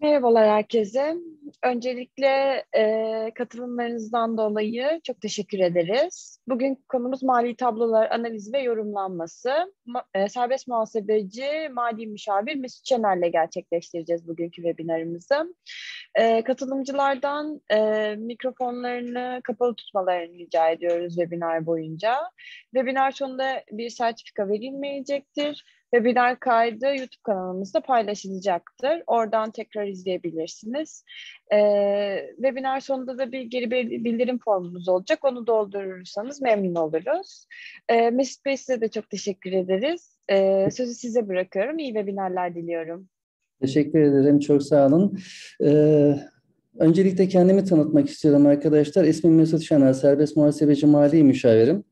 Merhabalar herkese. Öncelikle e, katılımlarınızdan dolayı çok teşekkür ederiz. Bugün konumuz mali tablolar analizi ve yorumlanması. Ma, e, serbest muhasebeci, mali müşavir Mesut Çener ile gerçekleştireceğiz bugünkü webinarımızı. E, katılımcılardan e, mikrofonlarını kapalı tutmalarını rica ediyoruz webinar boyunca. Webinar sonunda bir sertifika verilmeyecektir Webinar kaydı YouTube kanalımızda paylaşılacaktır. Oradan tekrar izleyebilirsiniz. Ee, webinar sonunda da bir geri bildirim formumuz olacak. Onu doldurursanız memnun oluruz. Ee, Mesut Bey size de çok teşekkür ederiz. Ee, sözü size bırakıyorum. İyi webinarlar diliyorum. Teşekkür ederim. Çok sağ olun. Ee, öncelikle kendimi tanıtmak istiyorum arkadaşlar. İsmim Mesut Şener, serbest muhasebeci mali müşavirim.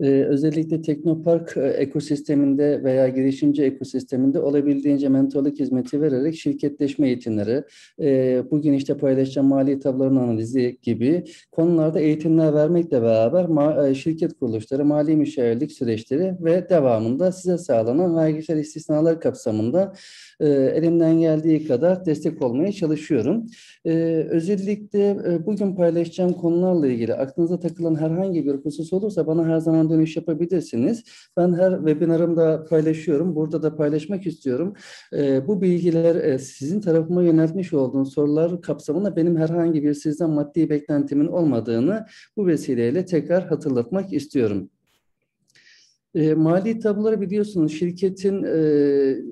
Ee, özellikle teknopark e, ekosisteminde veya girişimci ekosisteminde olabildiğince mentorluk hizmeti vererek şirketleşme eğitimleri, e, bugün işte paylaşacağım mali tabloların analizi gibi konularda eğitimler vermekle beraber ma- e, şirket kuruluşları, mali müşavirlik süreçleri ve devamında size sağlanan vergisel istisnalar kapsamında e, elimden geldiği kadar destek olmaya çalışıyorum. E, özellikle e, bugün paylaşacağım konularla ilgili aklınıza takılan herhangi bir husus olursa bana her zaman dönüş yapabilirsiniz. Ben her webinarımda paylaşıyorum. Burada da paylaşmak istiyorum. E, bu bilgiler e, sizin tarafıma yöneltmiş olduğunuz sorular kapsamında benim herhangi bir sizden maddi beklentimin olmadığını bu vesileyle tekrar hatırlatmak istiyorum. E, mali tabloları biliyorsunuz şirketin e,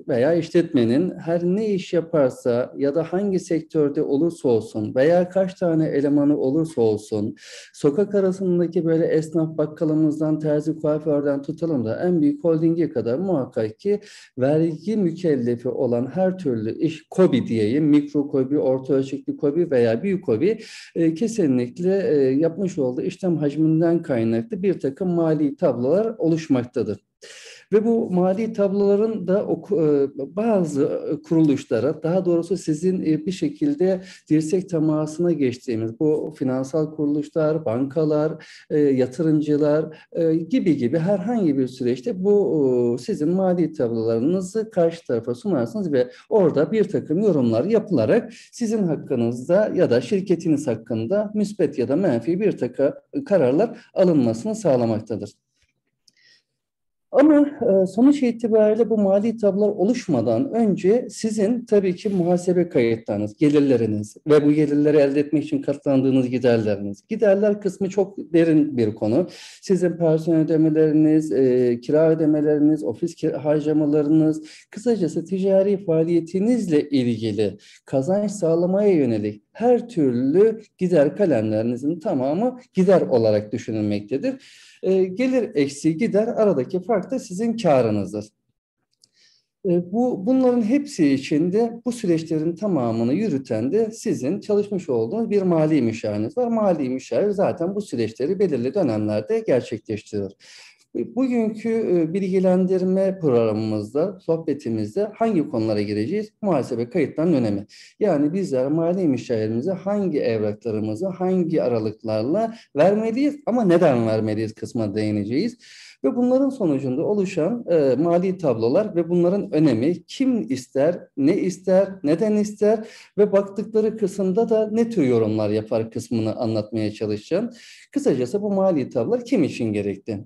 veya işletmenin her ne iş yaparsa ya da hangi sektörde olursa olsun veya kaç tane elemanı olursa olsun sokak arasındaki böyle esnaf bakkalımızdan terzi kuaförden tutalım da en büyük holdinge kadar muhakkak ki vergi mükellefi olan her türlü iş kobi diyeyim mikro kobi, orta ölçekli kobi veya büyük kobi e, kesinlikle e, yapmış olduğu işlem hacminden kaynaklı bir takım mali tablolar oluşmaktadır arttıdır. Ve bu mali tabloların da e, bazı e, kuruluşlara, daha doğrusu sizin e, bir şekilde dirsek temasına geçtiğimiz bu finansal kuruluşlar, bankalar, yatırımcılar gibi gibi herhangi bir süreçte bu sizin mali tablolarınızı karşı tarafa sunarsınız ve orada bir takım yorumlar yapılarak sizin hakkınızda ya da şirketiniz hakkında müspet ya da menfi bir takım kararlar alınmasını sağlamaktadır. Ama e, sonuç itibariyle bu mali tablolar oluşmadan önce sizin tabii ki muhasebe kayıtlarınız, gelirleriniz ve bu gelirleri elde etmek için katlandığınız giderleriniz. Giderler kısmı çok derin bir konu. Sizin personel ödemeleriniz, e, kira ödemeleriniz, ofis harcamalarınız, kısacası ticari faaliyetinizle ilgili kazanç sağlamaya yönelik her türlü gider kalemlerinizin tamamı gider olarak düşünülmektedir. E, gelir eksiği gider aradaki fark da sizin karınızdır. Ee, bu, bunların hepsi içinde bu süreçlerin tamamını yürüten de sizin çalışmış olduğunuz bir mali müşaviriniz var. Mali müşavir zaten bu süreçleri belirli dönemlerde gerçekleştirir. E, bugünkü e, bilgilendirme programımızda, sohbetimizde hangi konulara gireceğiz? Muhasebe kayıtlarının önemi. Yani bizler mali müşavirimize hangi evraklarımızı hangi aralıklarla vermeliyiz ama neden vermeliyiz kısma değineceğiz. Ve bunların sonucunda oluşan e, mali tablolar ve bunların önemi kim ister, ne ister, neden ister ve baktıkları kısımda da ne tür yorumlar yapar kısmını anlatmaya çalışacağım. Kısacası bu mali tablolar kim için gerekti?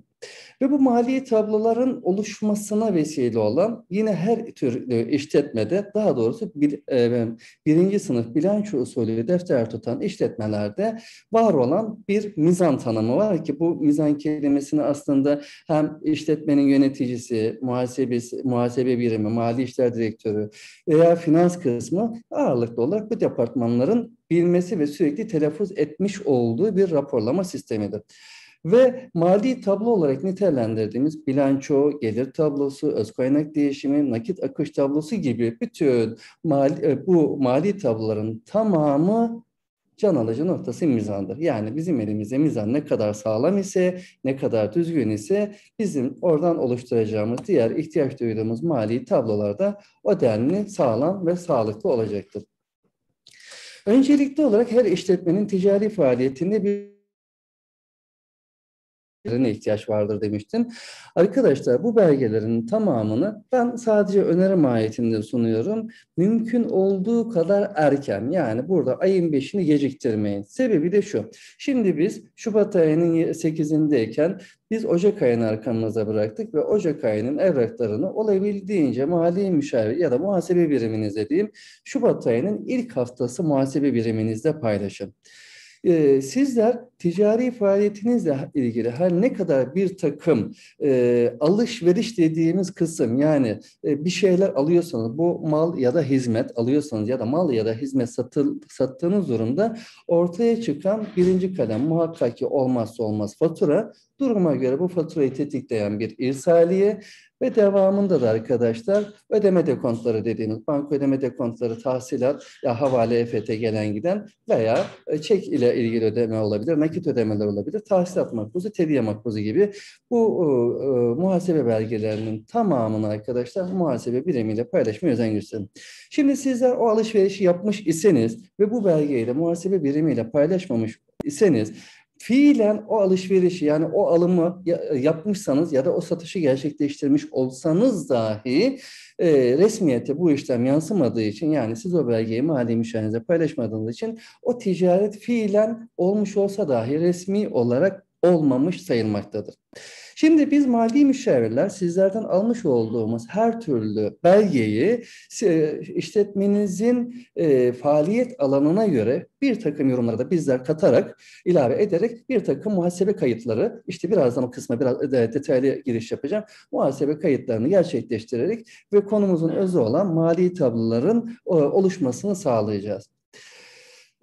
Ve bu mali tabloların oluşmasına vesile olan yine her tür e, işletmede daha doğrusu bir, e, birinci sınıf bilanço usulü defter tutan işletmelerde var olan bir mizan tanımı var ki bu mizan kelimesini aslında hem işletmenin yöneticisi, muhasebesi, muhasebe birimi, mali işler direktörü veya finans kısmı ağırlıklı olarak bu departmanların bilmesi ve sürekli telaffuz etmiş olduğu bir raporlama sistemidir. Ve mali tablo olarak nitelendirdiğimiz bilanço, gelir tablosu, öz kaynak değişimi, nakit akış tablosu gibi bütün mali, e, bu mali tabloların tamamı can alıcı noktası mizandır. Yani bizim elimizde mizan ne kadar sağlam ise, ne kadar düzgün ise bizim oradan oluşturacağımız diğer ihtiyaç duyduğumuz mali tablolarda o denli sağlam ve sağlıklı olacaktır. Öncelikli olarak her işletmenin ticari faaliyetinde bir belgelerine ihtiyaç vardır demiştin. Arkadaşlar bu belgelerin tamamını ben sadece öneri mahiyetinde sunuyorum. Mümkün olduğu kadar erken yani burada ayın 5'ini geciktirmeyin. Sebebi de şu. Şimdi biz Şubat ayının 8'indeyken biz Ocak ayını arkamıza bıraktık ve Ocak ayının evraklarını olabildiğince mali müşavir ya da muhasebe biriminize diyeyim Şubat ayının ilk haftası muhasebe biriminizde paylaşın. E, sizler ticari faaliyetinizle ilgili her ne kadar bir takım e, alışveriş dediğimiz kısım yani e, bir şeyler alıyorsanız bu mal ya da hizmet alıyorsanız ya da mal ya da hizmet satıl, sattığınız durumda ortaya çıkan birinci kalem muhakkak ki olmazsa olmaz fatura duruma göre bu faturayı tetikleyen bir irsaliye ve devamında da arkadaşlar ödeme dekontları dediğiniz banka ödeme dekontları tahsilat ya havale EFT gelen giden veya e, çek ile ilgili ödeme olabilir, nakit ödemeler olabilir, tahsilat makbuzu, tediye makbuzu gibi bu e, e, muhasebe belgelerinin tamamını arkadaşlar muhasebe birimiyle paylaşmaya özen gösterin. Şimdi sizler o alışverişi yapmış iseniz ve bu belgeyi de muhasebe birimiyle paylaşmamış iseniz fiilen o alışverişi yani o alımı e, yapmışsanız ya da o satışı gerçekleştirmiş olsanız dahi e, resmiyete bu işlem yansımadığı için yani siz o belgeyi mali müşahinize paylaşmadığınız için o ticaret fiilen olmuş olsa dahi resmi olarak olmamış sayılmaktadır. Şimdi biz mali müşavirler sizlerden almış olduğumuz her türlü belgeyi e, işletmenizin e, faaliyet alanına göre bir takım yorumlara da bizler katarak, ilave ederek bir takım muhasebe kayıtları, işte birazdan o kısma biraz detaylı giriş yapacağım, muhasebe kayıtlarını gerçekleştirerek ve konumuzun özü olan mali tabloların e, oluşmasını sağlayacağız.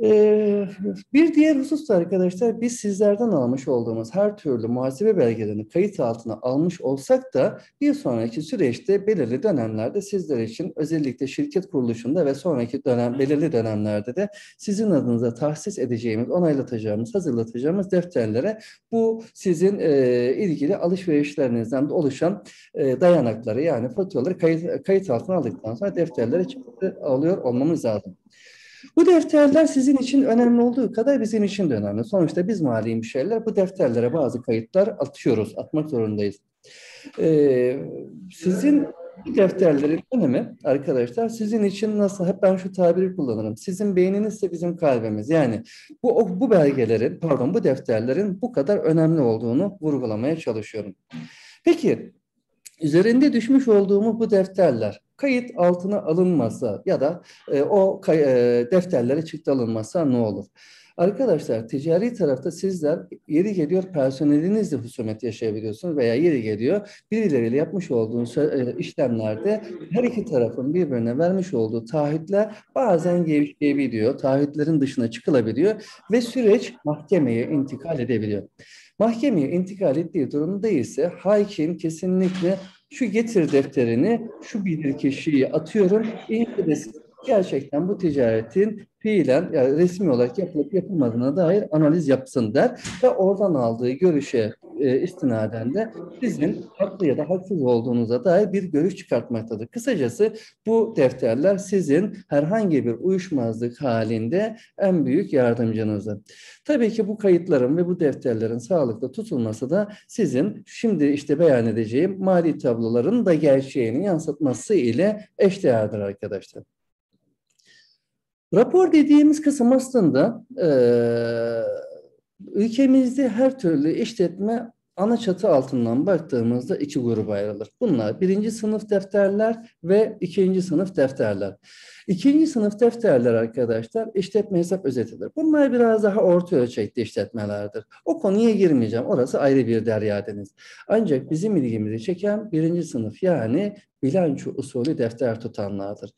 Ee, bir diğer husus da arkadaşlar biz sizlerden almış olduğumuz her türlü muhasebe belgelerini kayıt altına almış olsak da bir sonraki süreçte belirli dönemlerde sizler için özellikle şirket kuruluşunda ve sonraki dönem belirli dönemlerde de sizin adınıza tahsis edeceğimiz, onaylatacağımız, hazırlatacağımız defterlere bu sizin e, ilgili alışverişlerinizden de oluşan e, dayanakları yani faturaları kayıt, kayıt altına aldıktan sonra defterlere çıktı alıyor olmamız lazım. Bu defterler sizin için önemli olduğu kadar bizim için de önemli. Sonuçta biz mali müşteriler bu defterlere bazı kayıtlar atıyoruz, atmak zorundayız. Ee, sizin bu defterlerin önemi arkadaşlar sizin için nasıl hep ben şu tabiri kullanırım. Sizin beyninizse bizim kalbimiz. Yani bu bu belgelerin pardon bu defterlerin bu kadar önemli olduğunu vurgulamaya çalışıyorum. Peki üzerinde düşmüş olduğumuz bu defterler kayıt altına alınmasa ya da e, o kay, e, defterlere çıktı alınmazsa ne olur? Arkadaşlar ticari tarafta sizler yeri geliyor personelinizle husumet yaşayabiliyorsunuz veya yeri geliyor birileriyle yapmış olduğunuz e, işlemlerde her iki tarafın birbirine vermiş olduğu taahhütler bazen gevşeyebiliyor. Taahhütlerin dışına çıkılabiliyor ve süreç mahkemeye intikal edebiliyor. Mahkemeye intikal ettiği durumda ise hakim kesinlikle şu getir defterini, şu bilirkişiyi atıyorum, iyi gerçekten bu ticaretin fiilen yani resmi olarak yapılıp yapılmadığına dair analiz yapsın der ve oradan aldığı görüşe e, istinaden de sizin haklı ya da haksız olduğunuza dair bir görüş çıkartmaktadır. Kısacası bu defterler sizin herhangi bir uyuşmazlık halinde en büyük yardımcınızdır. Tabii ki bu kayıtların ve bu defterlerin sağlıklı tutulması da sizin şimdi işte beyan edeceğim mali tabloların da gerçeğini yansıtması ile eşdeğerdir arkadaşlar. Rapor dediğimiz kısım aslında e, ülkemizde her türlü işletme ana çatı altından baktığımızda iki gruba ayrılır. Bunlar birinci sınıf defterler ve ikinci sınıf defterler. İkinci sınıf defterler arkadaşlar işletme hesap özetidir. Bunlar biraz daha orta ölçekli işletmelerdir. O konuya girmeyeceğim. Orası ayrı bir derya deniz. Ancak bizim ilgimizi çeken birinci sınıf yani bilanço usulü defter tutanlardır.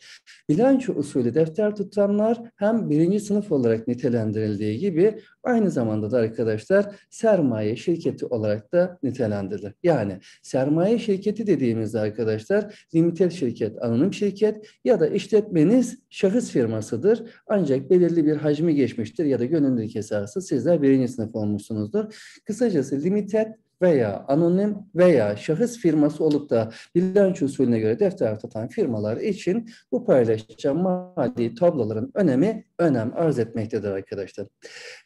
Bilanço usulü defter tutanlar hem birinci sınıf olarak nitelendirildiği gibi aynı zamanda da arkadaşlar sermaye şirketi olarak da nitelendirilir. Yani sermaye şirketi dediğimizde arkadaşlar limited şirket, anonim şirket ya da işletmeniz şahıs firmasıdır. Ancak belirli bir hacmi geçmiştir ya da gönüllülük esası sizler birinci sınıf olmuşsunuzdur. Kısacası limited veya anonim veya şahıs firması olup da bilanço usulüne göre defter tutan firmalar için bu paylaşacağım mali tabloların önemi önem arz etmektedir arkadaşlar.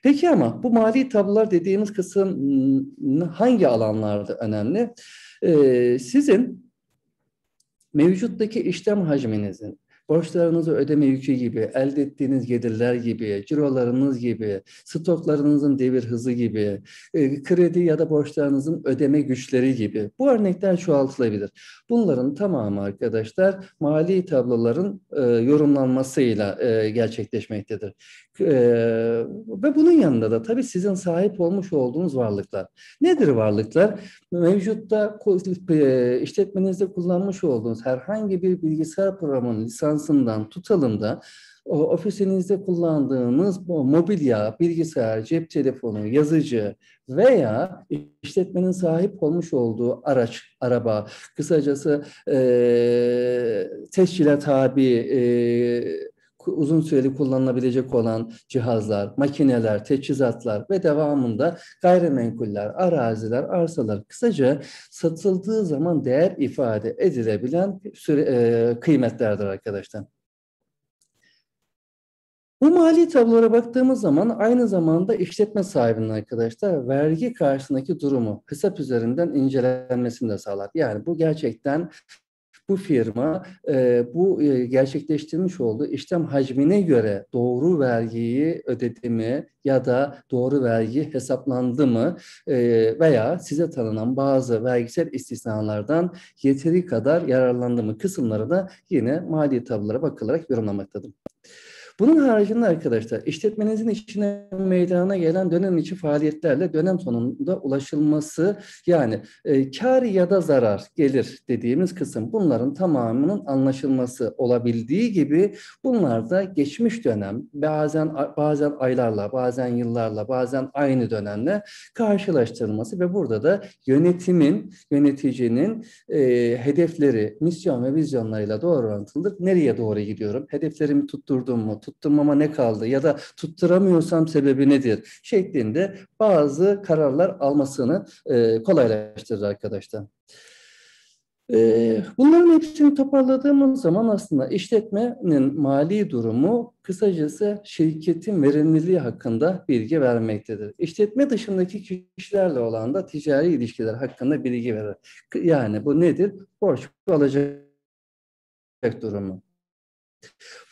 Peki ama bu mali tablolar dediğimiz kısım hmm, hangi alanlarda önemli? Ee, sizin mevcuttaki işlem hacminizin borçlarınızı ödeme yükü gibi, elde ettiğiniz gelirler gibi, cirolarınız gibi, stoklarınızın devir hızı gibi, e, kredi ya da borçlarınızın ödeme güçleri gibi. Bu örnekler çoğaltılabilir. Bunların tamamı arkadaşlar mali tabloların e, yorumlanmasıyla e, gerçekleşmektedir. ve bunun yanında da tabii sizin sahip olmuş olduğunuz varlıklar. Nedir varlıklar? Mevcutta e, işletmenizde kullanmış olduğunuz herhangi bir bilgisayar programının lisans toplantısından tutalım da ofisinizde kullandığınız mobilya, bilgisayar, cep telefonu, yazıcı veya işletmenin sahip olmuş olduğu araç, araba, kısacası e, tescile tabi e, uzun süreli kullanılabilecek olan cihazlar, makineler, teçhizatlar ve devamında gayrimenkuller, araziler, arsalar kısaca satıldığı zaman değer ifade edilebilen süre, e, kıymetlerdir arkadaşlar. Bu mali tablolara baktığımız zaman aynı zamanda işletme sahibinin arkadaşlar vergi karşısındaki durumu hesap üzerinden incelenmesini de sağlar. Yani bu gerçekten bu firma e, bu e, gerçekleştirmiş olduğu işlem hacmine göre doğru vergiyi ödedi mi ya da doğru vergi hesaplandı mı e, veya size tanınan bazı vergisel istisnalardan yeteri kadar yararlandı mı kısımları da yine mali tablolara bakılarak yorumlamaktadır. Bunun haricinde arkadaşlar işletmenizin içine meydana gelen dönem içi faaliyetlerle dönem sonunda ulaşılması yani e, kar ya da zarar gelir dediğimiz kısım bunların tamamının anlaşılması olabildiği gibi bunlar da geçmiş dönem bazen bazen aylarla bazen yıllarla bazen aynı dönemle karşılaştırılması ve burada da yönetimin yöneticinin e, hedefleri misyon ve vizyonlarıyla doğru orantılıdır. Nereye doğru gidiyorum? Hedeflerimi tutturdum mu? tutturmama ne kaldı ya da tutturamıyorsam sebebi nedir şeklinde bazı kararlar almasını e, kolaylaştırır arkadaşlar. E, bunların hepsini toparladığımız zaman aslında işletmenin mali durumu kısacası şirketin verimliliği hakkında bilgi vermektedir. İşletme dışındaki kişilerle olan da ticari ilişkiler hakkında bilgi verir. Yani bu nedir? Borç alacak durumu.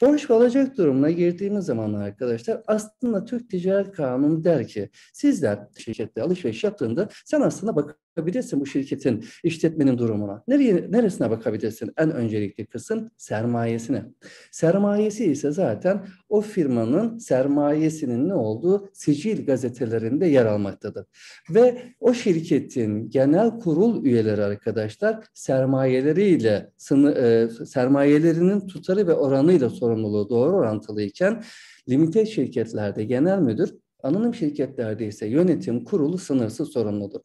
Borç ve alacak durumuna girdiğimiz zaman arkadaşlar aslında Türk Ticaret Kanunu der ki sizler şirkette alışveriş yaptığında sen aslında bakın bakabilirsin bu şirketin, işletmenin durumuna? Nereye, neresine bakabilirsin? En öncelikli kısım sermayesine. Sermayesi ise zaten o firmanın sermayesinin ne olduğu sicil gazetelerinde yer almaktadır. Ve o şirketin genel kurul üyeleri arkadaşlar sermayeleriyle, sını, e, sermayelerinin tutarı ve oranıyla sorumluluğu doğru orantılıyken limite şirketlerde genel müdür Anonim şirketlerde ise yönetim kurulu sınırsız sorumludur.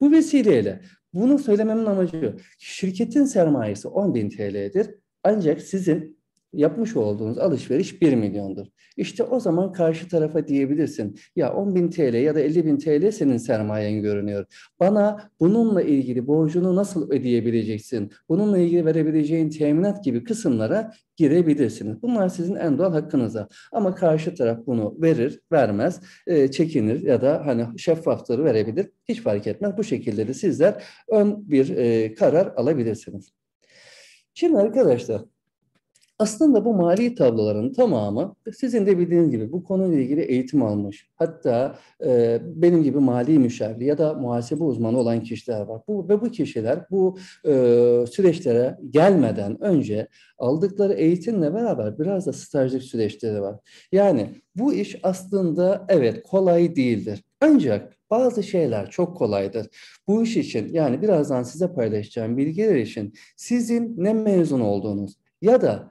Bu vesileyle bunu söylememin amacı şirketin sermayesi 10 bin TL'dir. Ancak sizin yapmış olduğunuz alışveriş 1 milyondur. İşte o zaman karşı tarafa diyebilirsin. Ya 10 bin TL ya da 50 bin TL senin sermayen görünüyor. Bana bununla ilgili borcunu nasıl ödeyebileceksin? Bununla ilgili verebileceğin teminat gibi kısımlara girebilirsiniz. Bunlar sizin en doğal hakkınıza. Ama karşı taraf bunu verir, vermez, e, çekinir ya da hani şeffaftır verebilir. Hiç fark etmez. Bu şekilde de sizler ön bir e, karar alabilirsiniz. Şimdi arkadaşlar aslında bu mali tabloların tamamı sizin de bildiğiniz gibi bu konuyla ilgili eğitim almış. Hatta e, benim gibi mali müşavir ya da muhasebe uzmanı olan kişiler var. Bu ve bu kişiler bu e, süreçlere gelmeden önce aldıkları eğitimle beraber biraz da stajlık süreçleri var. Yani bu iş aslında evet kolay değildir. Ancak bazı şeyler çok kolaydır. Bu iş için yani birazdan size paylaşacağım bilgiler için sizin ne mezun olduğunuz ya da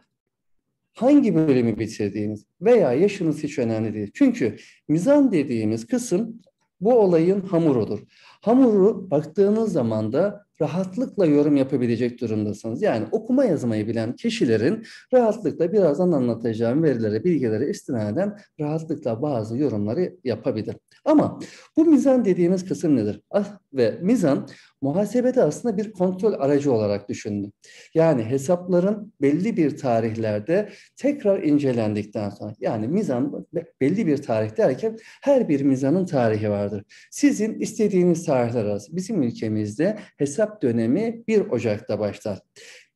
hangi bölümü bitirdiğiniz veya yaşınız hiç önemli değil. Çünkü mizan dediğimiz kısım bu olayın hamurudur. Hamuru baktığınız zaman da rahatlıkla yorum yapabilecek durumdasınız. Yani okuma yazmayı bilen kişilerin rahatlıkla birazdan anlatacağım verilere, bilgilere istinaden rahatlıkla bazı yorumları yapabilir. Ama bu mizan dediğimiz kısım nedir? Ah ve mizan muhasebede aslında bir kontrol aracı olarak düşündü. Yani hesapların belli bir tarihlerde tekrar incelendikten sonra yani mizan belli bir tarih derken her bir mizanın tarihi vardır. Sizin istediğiniz tarihler arası bizim ülkemizde hesap dönemi 1 Ocak'ta başlar.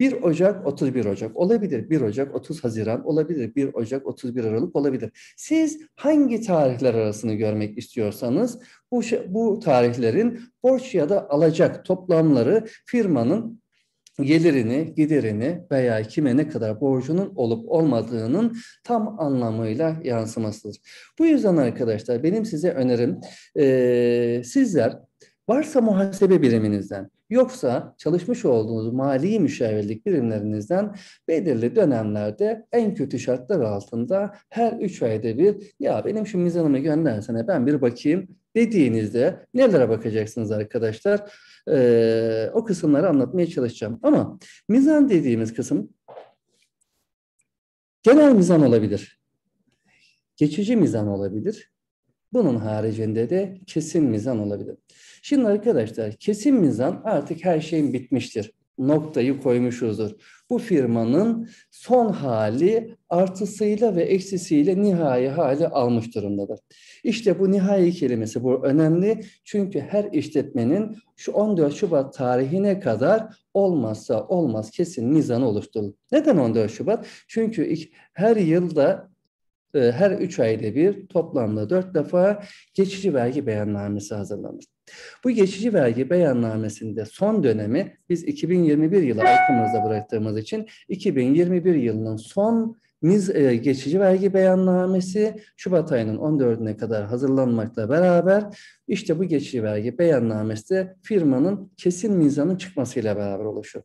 1 Ocak 31 Ocak olabilir. 1 Ocak 30 Haziran olabilir. 1 Ocak 31 Aralık olabilir. Siz hangi tarihler arasını görmek istiyorsanız bu şey, bu tarihlerin borç ya da alacak toplamları firmanın gelirini, giderini veya kime ne kadar borcunun olup olmadığının tam anlamıyla yansımasıdır. Bu yüzden arkadaşlar benim size önerim e, sizler varsa muhasebe biriminizden Yoksa çalışmış olduğunuz mali müşavirlik birimlerinizden belirli dönemlerde en kötü şartlar altında her üç ayda bir ya benim şu mizanımı göndersene ben bir bakayım dediğinizde nelere bakacaksınız arkadaşlar? Ee, o kısımları anlatmaya çalışacağım. Ama mizan dediğimiz kısım genel mizan olabilir. Geçici mizan olabilir bunun haricinde de kesin mizan olabilir. Şimdi arkadaşlar kesin mizan artık her şeyin bitmiştir. Noktayı koymuşuzdur. Bu firmanın son hali artısıyla ve eksisiyle nihai hali almış durumdadır. İşte bu nihai kelimesi bu önemli. Çünkü her işletmenin şu 14 Şubat tarihine kadar olmazsa olmaz kesin mizanı oluşturulur. Neden 14 Şubat? Çünkü her yılda ee, her üç ayda bir toplamda dört defa geçici vergi beyannamesi hazırlanır. Bu geçici vergi beyannamesinde son dönemi biz 2021 yılı arkamızda bıraktığımız için 2021 yılının son e, geçici vergi beyannamesi Şubat ayının 14'üne kadar hazırlanmakla beraber işte bu geçici vergi beyannamesi de firmanın kesin mizanın çıkmasıyla beraber oluşur.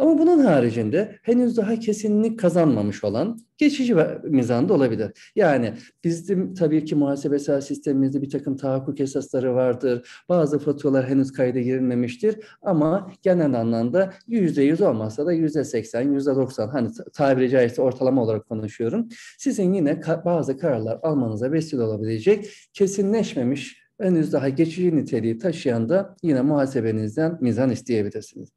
Ama bunun haricinde henüz daha kesinlik kazanmamış olan geçici mizanda olabilir. Yani bizim tabii ki muhasebesel sistemimizde bir takım tahakkuk esasları vardır. Bazı faturalar henüz kayda girilmemiştir ama genel anlamda yüzde yüz olmazsa da yüzde seksen, yüzde doksan hani tabiri caizse ortalama olarak konuşuyorum. Sizin yine bazı kararlar almanıza vesile olabilecek kesinleşmemiş henüz daha geçici niteliği taşıyan da yine muhasebenizden mizan isteyebilirsiniz.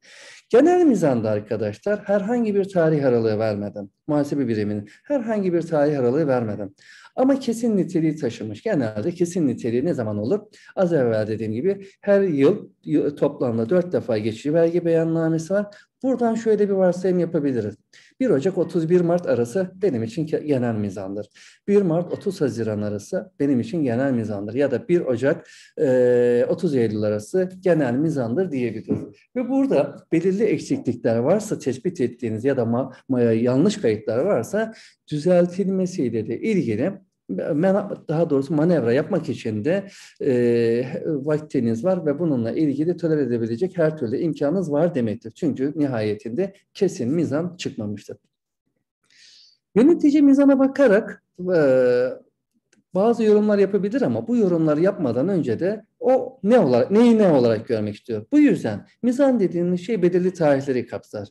Genel mizanda arkadaşlar herhangi bir tarih aralığı vermeden, muhasebe biriminin herhangi bir tarih aralığı vermeden ama kesin niteliği taşımış. Genelde kesin niteliği ne zaman olur? Az evvel dediğim gibi her yıl toplamda dört defa geçici vergi beyannamesi var. Buradan şöyle bir varsayım yapabiliriz. 1 Ocak 31 Mart arası benim için genel mizandır. 1 Mart 30 Haziran arası benim için genel mizandır. Ya da 1 Ocak 30 Eylül arası genel mizandır diyebiliriz. Ve burada belirli eksiklikler varsa tespit ettiğiniz ya da ma, ma yanlış kayıtlar varsa düzeltilmesiyle de ilgili daha doğrusu manevra yapmak için de e, vaktiniz var ve bununla ilgili tolere edebilecek her türlü imkanınız var demektir. Çünkü nihayetinde kesin mizan çıkmamıştır. Yönetici mizana bakarak e, bazı yorumlar yapabilir ama bu yorumları yapmadan önce de o ne olarak neyi ne olarak görmek istiyor. Bu yüzden mizan dediğimiz şey belirli tarihleri kapsar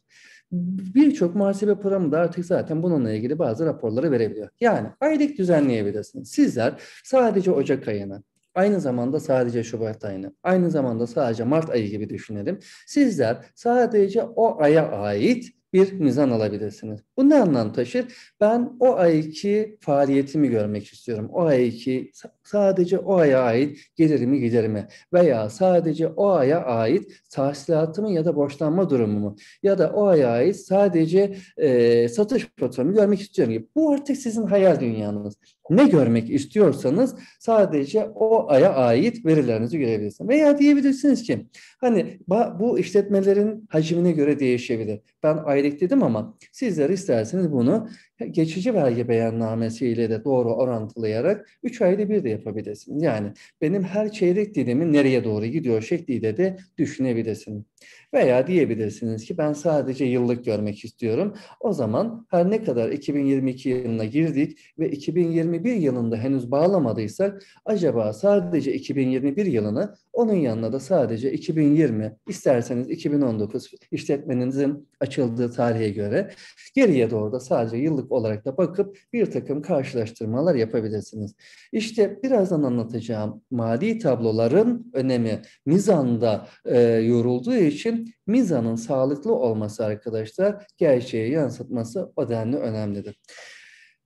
birçok muhasebe programı da artık zaten bununla ilgili bazı raporları verebiliyor. Yani aylık düzenleyebilirsiniz. Sizler sadece Ocak ayını, aynı zamanda sadece Şubat ayını, aynı zamanda sadece Mart ayı gibi düşünelim. Sizler sadece o aya ait bir mizan alabilirsiniz. Bu ne anlam taşır? Ben o ayki faaliyetimi görmek istiyorum. O ayki sadece o aya ait gelirimi giderimi veya sadece o aya ait tahsilatımı ya da borçlanma durumumu ya da o aya ait sadece e, satış faturamı görmek istiyorum gibi. Bu artık sizin hayal dünyanız. Ne görmek istiyorsanız sadece o aya ait verilerinizi görebilirsiniz. Veya diyebilirsiniz ki hani bu işletmelerin hacmine göre değişebilir. Ben aylık dedim ama sizler isterseniz bunu geçici vergi beyannamesi ile de doğru orantılayarak 3 ayda bir de yapabilirsin. Yani benim her çeyrek dilimin nereye doğru gidiyor şekliyle de düşünebilirsin. Veya diyebilirsiniz ki ben sadece yıllık görmek istiyorum. O zaman her ne kadar 2022 yılına girdik ve 2021 yılında henüz bağlamadıysak acaba sadece 2021 yılını onun yanına da sadece 2020 isterseniz 2019 işletmenizin açıldığı tarihe göre geriye doğru da sadece yıllık yıllık olarak da bakıp bir takım karşılaştırmalar yapabilirsiniz. İşte birazdan anlatacağım mali tabloların önemi mizanda e, yorulduğu için mizanın sağlıklı olması arkadaşlar gerçeği yansıtması o denli önemlidir.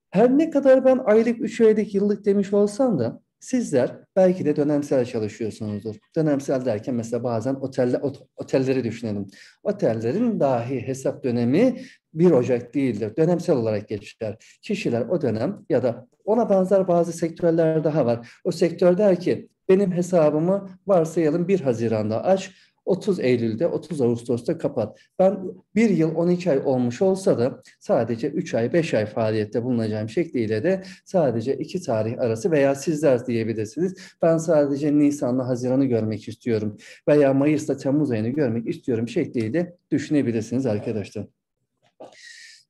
Her ne kadar ben aylık, üç aylık, yıllık demiş olsam da Sizler belki de dönemsel çalışıyorsunuzdur. Dönemsel derken mesela bazen otelle, ot, otelleri düşünelim. Otellerin dahi hesap dönemi 1 Ocak değildir. Dönemsel olarak geçer. Kişiler o dönem ya da ona benzer bazı sektörler daha var. O sektör der ki benim hesabımı varsayalım 1 Haziran'da aç 30 Eylül'de, 30 Ağustos'ta kapat. Ben bir yıl 12 ay olmuş olsa da sadece 3 ay, 5 ay faaliyette bulunacağım şekliyle de sadece iki tarih arası veya sizler diyebilirsiniz. Ben sadece Nisan'la Haziran'ı görmek istiyorum veya Mayıs'ta Temmuz ayını görmek istiyorum şekliyle düşünebilirsiniz arkadaşlar.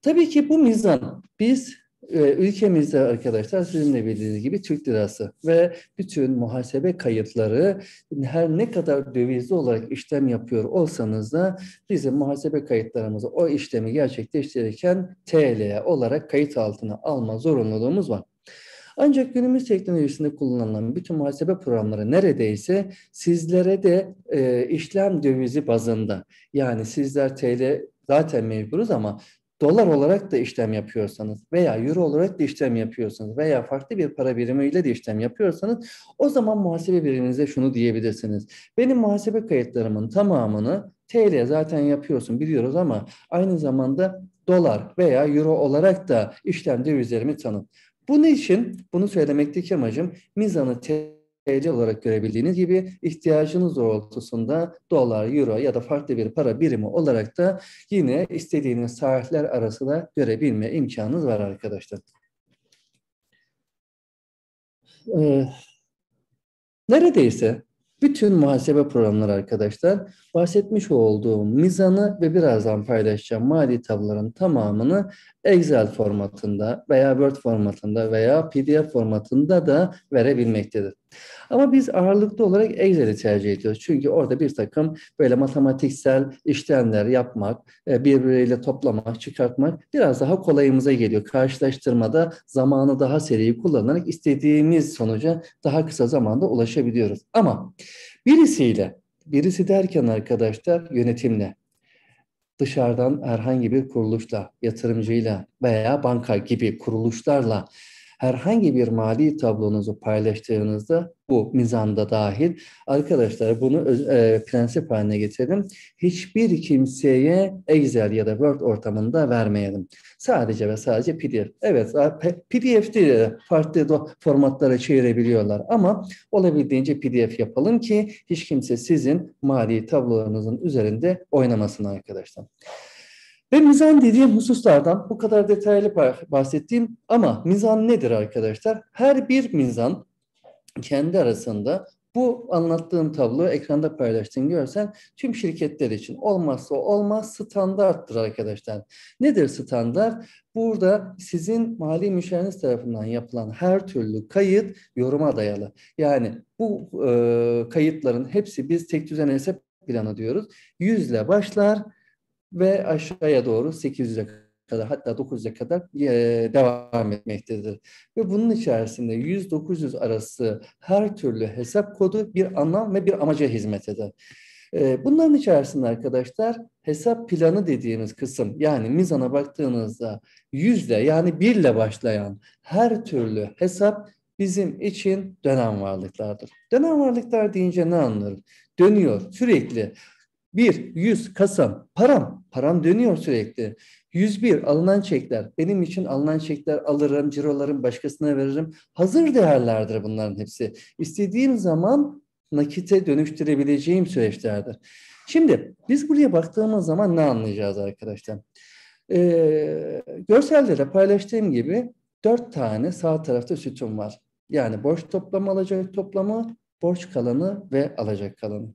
Tabii ki bu mizan biz ee, ülkemizde arkadaşlar sizin de bildiğiniz gibi Türk lirası ve bütün muhasebe kayıtları her ne kadar dövizli olarak işlem yapıyor olsanız da bizim muhasebe kayıtlarımızı o işlemi gerçekleştirirken TL olarak kayıt altına alma zorunluluğumuz var. Ancak günümüz teknolojisinde kullanılan bütün muhasebe programları neredeyse sizlere de e, işlem dövizi bazında yani sizler TL zaten mecburuz ama dolar olarak da işlem yapıyorsanız veya euro olarak da işlem yapıyorsanız veya farklı bir para birimiyle de işlem yapıyorsanız o zaman muhasebe biriminize şunu diyebilirsiniz. Benim muhasebe kayıtlarımın tamamını TL zaten yapıyorsun biliyoruz ama aynı zamanda dolar veya euro olarak da işlem dövizlerimi tanıt. Bunun için bunu söylemekteki amacım mizanı TL TL olarak görebildiğiniz gibi ihtiyacınız doğrultusunda dolar, euro ya da farklı bir para birimi olarak da yine istediğiniz tarihler arasında görebilme imkanınız var arkadaşlar. Ee, neredeyse bütün muhasebe programları arkadaşlar bahsetmiş olduğum mizanı ve birazdan paylaşacağım mali tabloların tamamını Excel formatında veya Word formatında veya PDF formatında da verebilmektedir. Ama biz ağırlıklı olarak Excel'i tercih ediyoruz. Çünkü orada bir takım böyle matematiksel işlemler yapmak, e, birbiriyle toplamak, çıkartmak biraz daha kolayımıza geliyor. Karşılaştırmada zamanı daha seri kullanarak istediğimiz sonuca daha kısa zamanda ulaşabiliyoruz. Ama birisiyle, birisi derken arkadaşlar yönetimle, dışarıdan herhangi bir kuruluşla, yatırımcıyla veya banka gibi kuruluşlarla herhangi bir mali tablonuzu paylaştığınızda bu mizanda dahil arkadaşlar bunu e, prensip haline getirelim. Hiçbir kimseye Excel ya da Word ortamında vermeyelim. Sadece ve sadece PDF. Evet PDF de farklı formatlara çevirebiliyorlar ama olabildiğince PDF yapalım ki hiç kimse sizin mali tablolarınızın üzerinde oynamasın arkadaşlar. Ve mizan dediğim hususlardan bu kadar detaylı bahsettiğim ama mizan nedir arkadaşlar? Her bir mizan kendi arasında bu anlattığım tablo ekranda paylaştığım görsen tüm şirketler için olmazsa olmaz standarttır arkadaşlar. Nedir standart? Burada sizin mali müşteriniz tarafından yapılan her türlü kayıt yoruma dayalı. Yani bu e, kayıtların hepsi biz tek düzen hesap planı diyoruz. Yüzle başlar, ve aşağıya doğru 800'e kadar hatta 900'e kadar e, devam etmektedir. Ve bunun içerisinde 100-900 arası her türlü hesap kodu bir anlam ve bir amaca hizmet eder. Bunların içerisinde arkadaşlar hesap planı dediğimiz kısım yani mizana baktığınızda yüzle yani birle başlayan her türlü hesap bizim için dönem varlıklardır. Dönem varlıklar deyince ne anlarız? Dönüyor sürekli 1. 100 kasam. Param. Param dönüyor sürekli. 101 alınan çekler. Benim için alınan çekler alırım, cirolarım başkasına veririm. Hazır değerlerdir bunların hepsi. İstediğim zaman nakite dönüştürebileceğim süreçlerdir. Şimdi biz buraya baktığımız zaman ne anlayacağız arkadaşlar? Ee, görselde de paylaştığım gibi dört tane sağ tarafta sütun var. Yani borç toplamı alacak toplamı, borç kalanı ve alacak kalanı.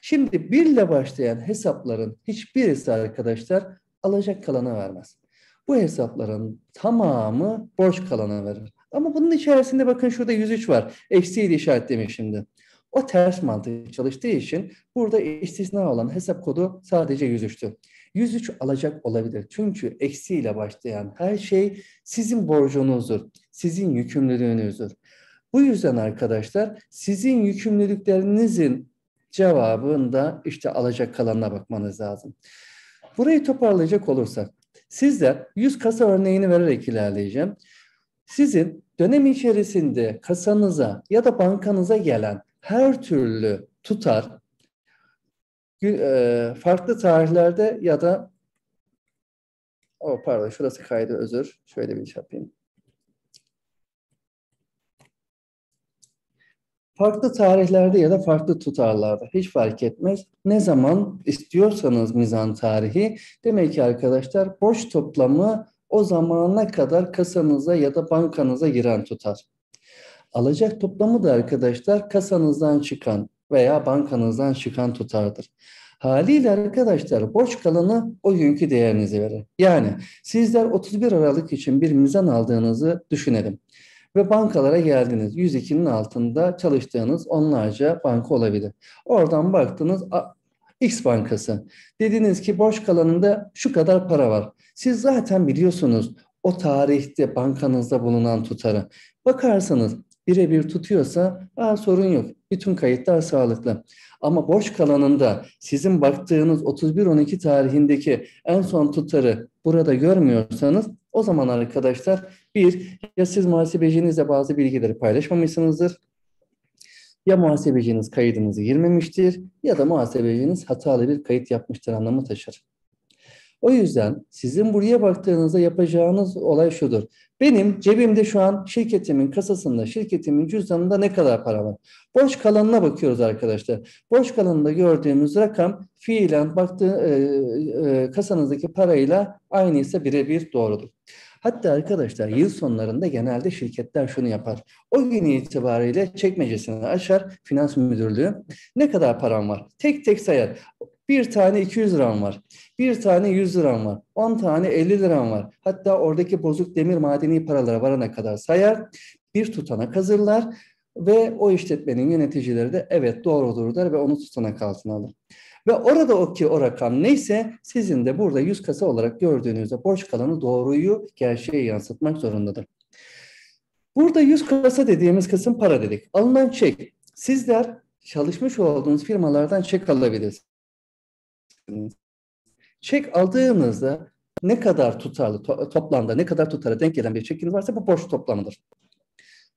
Şimdi birle başlayan hesapların hiçbirisi arkadaşlar alacak kalanı vermez. Bu hesapların tamamı borç kalanı verir. Ama bunun içerisinde bakın şurada 103 var. Eksiği de işaretlemiş şimdi. O ters mantık çalıştığı için burada istisna olan hesap kodu sadece 103'tü. 103 alacak olabilir. Çünkü eksiyle başlayan her şey sizin borcunuzdur. Sizin yükümlülüğünüzdür. Bu yüzden arkadaşlar sizin yükümlülüklerinizin cevabında işte alacak kalanına bakmanız lazım. Burayı toparlayacak olursak sizler 100 kasa örneğini vererek ilerleyeceğim. Sizin dönem içerisinde kasanıza ya da bankanıza gelen her türlü tutar e, farklı tarihlerde ya da o oh, pardon şurası kaydı özür. Şöyle bir şey yapayım. Farklı tarihlerde ya da farklı tutarlarda hiç fark etmez. Ne zaman istiyorsanız mizan tarihi demek ki arkadaşlar borç toplamı o zamana kadar kasanıza ya da bankanıza giren tutar. Alacak toplamı da arkadaşlar kasanızdan çıkan veya bankanızdan çıkan tutardır. Haliyle arkadaşlar borç kalanı o günkü değerinizi verir. Yani sizler 31 Aralık için bir mizan aldığınızı düşünelim ve bankalara geldiniz. 102'nin altında çalıştığınız onlarca banka olabilir. Oradan baktınız X bankası. Dediniz ki borç kalanında şu kadar para var. Siz zaten biliyorsunuz o tarihte bankanızda bulunan tutarı. Bakarsanız birebir tutuyorsa Aa, sorun yok. Bütün kayıtlar sağlıklı. Ama borç kalanında sizin baktığınız 31-12 tarihindeki en son tutarı burada görmüyorsanız o zaman arkadaşlar bir, ya siz muhasebecinizle bazı bilgileri paylaşmamışsınızdır, ya muhasebeciniz kaydınızı girmemiştir ya da muhasebeciniz hatalı bir kayıt yapmıştır anlamı taşır. O yüzden sizin buraya baktığınızda yapacağınız olay şudur. Benim cebimde şu an şirketimin kasasında, şirketimin cüzdanında ne kadar para var? Borç kalanına bakıyoruz arkadaşlar. Borç kalanında gördüğümüz rakam fiilen baktığı e, e, kasanızdaki parayla aynı ise birebir doğrudur. Hatta arkadaşlar yıl sonlarında genelde şirketler şunu yapar. O gün itibariyle çekmecesini açar finans müdürlüğü. Ne kadar param var? Tek tek sayar. Bir tane 200 liram var. Bir tane 100 liram var. 10 tane 50 liram var. Hatta oradaki bozuk demir madeni paralara varana kadar sayar. Bir tutanak hazırlar ve o işletmenin yöneticileri de evet doğrudur der ve onu tutanak altına alır. Ve orada o ki o rakam neyse sizin de burada yüz kasa olarak gördüğünüzde borç kalanı doğruyu gerçeği yansıtmak zorundadır. Burada yüz kasa dediğimiz kısım para dedik. Alınan çek. Sizler çalışmış olduğunuz firmalardan çek alabilirsiniz alacaksınız. Çek aldığınızda ne kadar tutarlı, to toplamda ne kadar tutara denk gelen bir çekiniz varsa bu borç toplamıdır.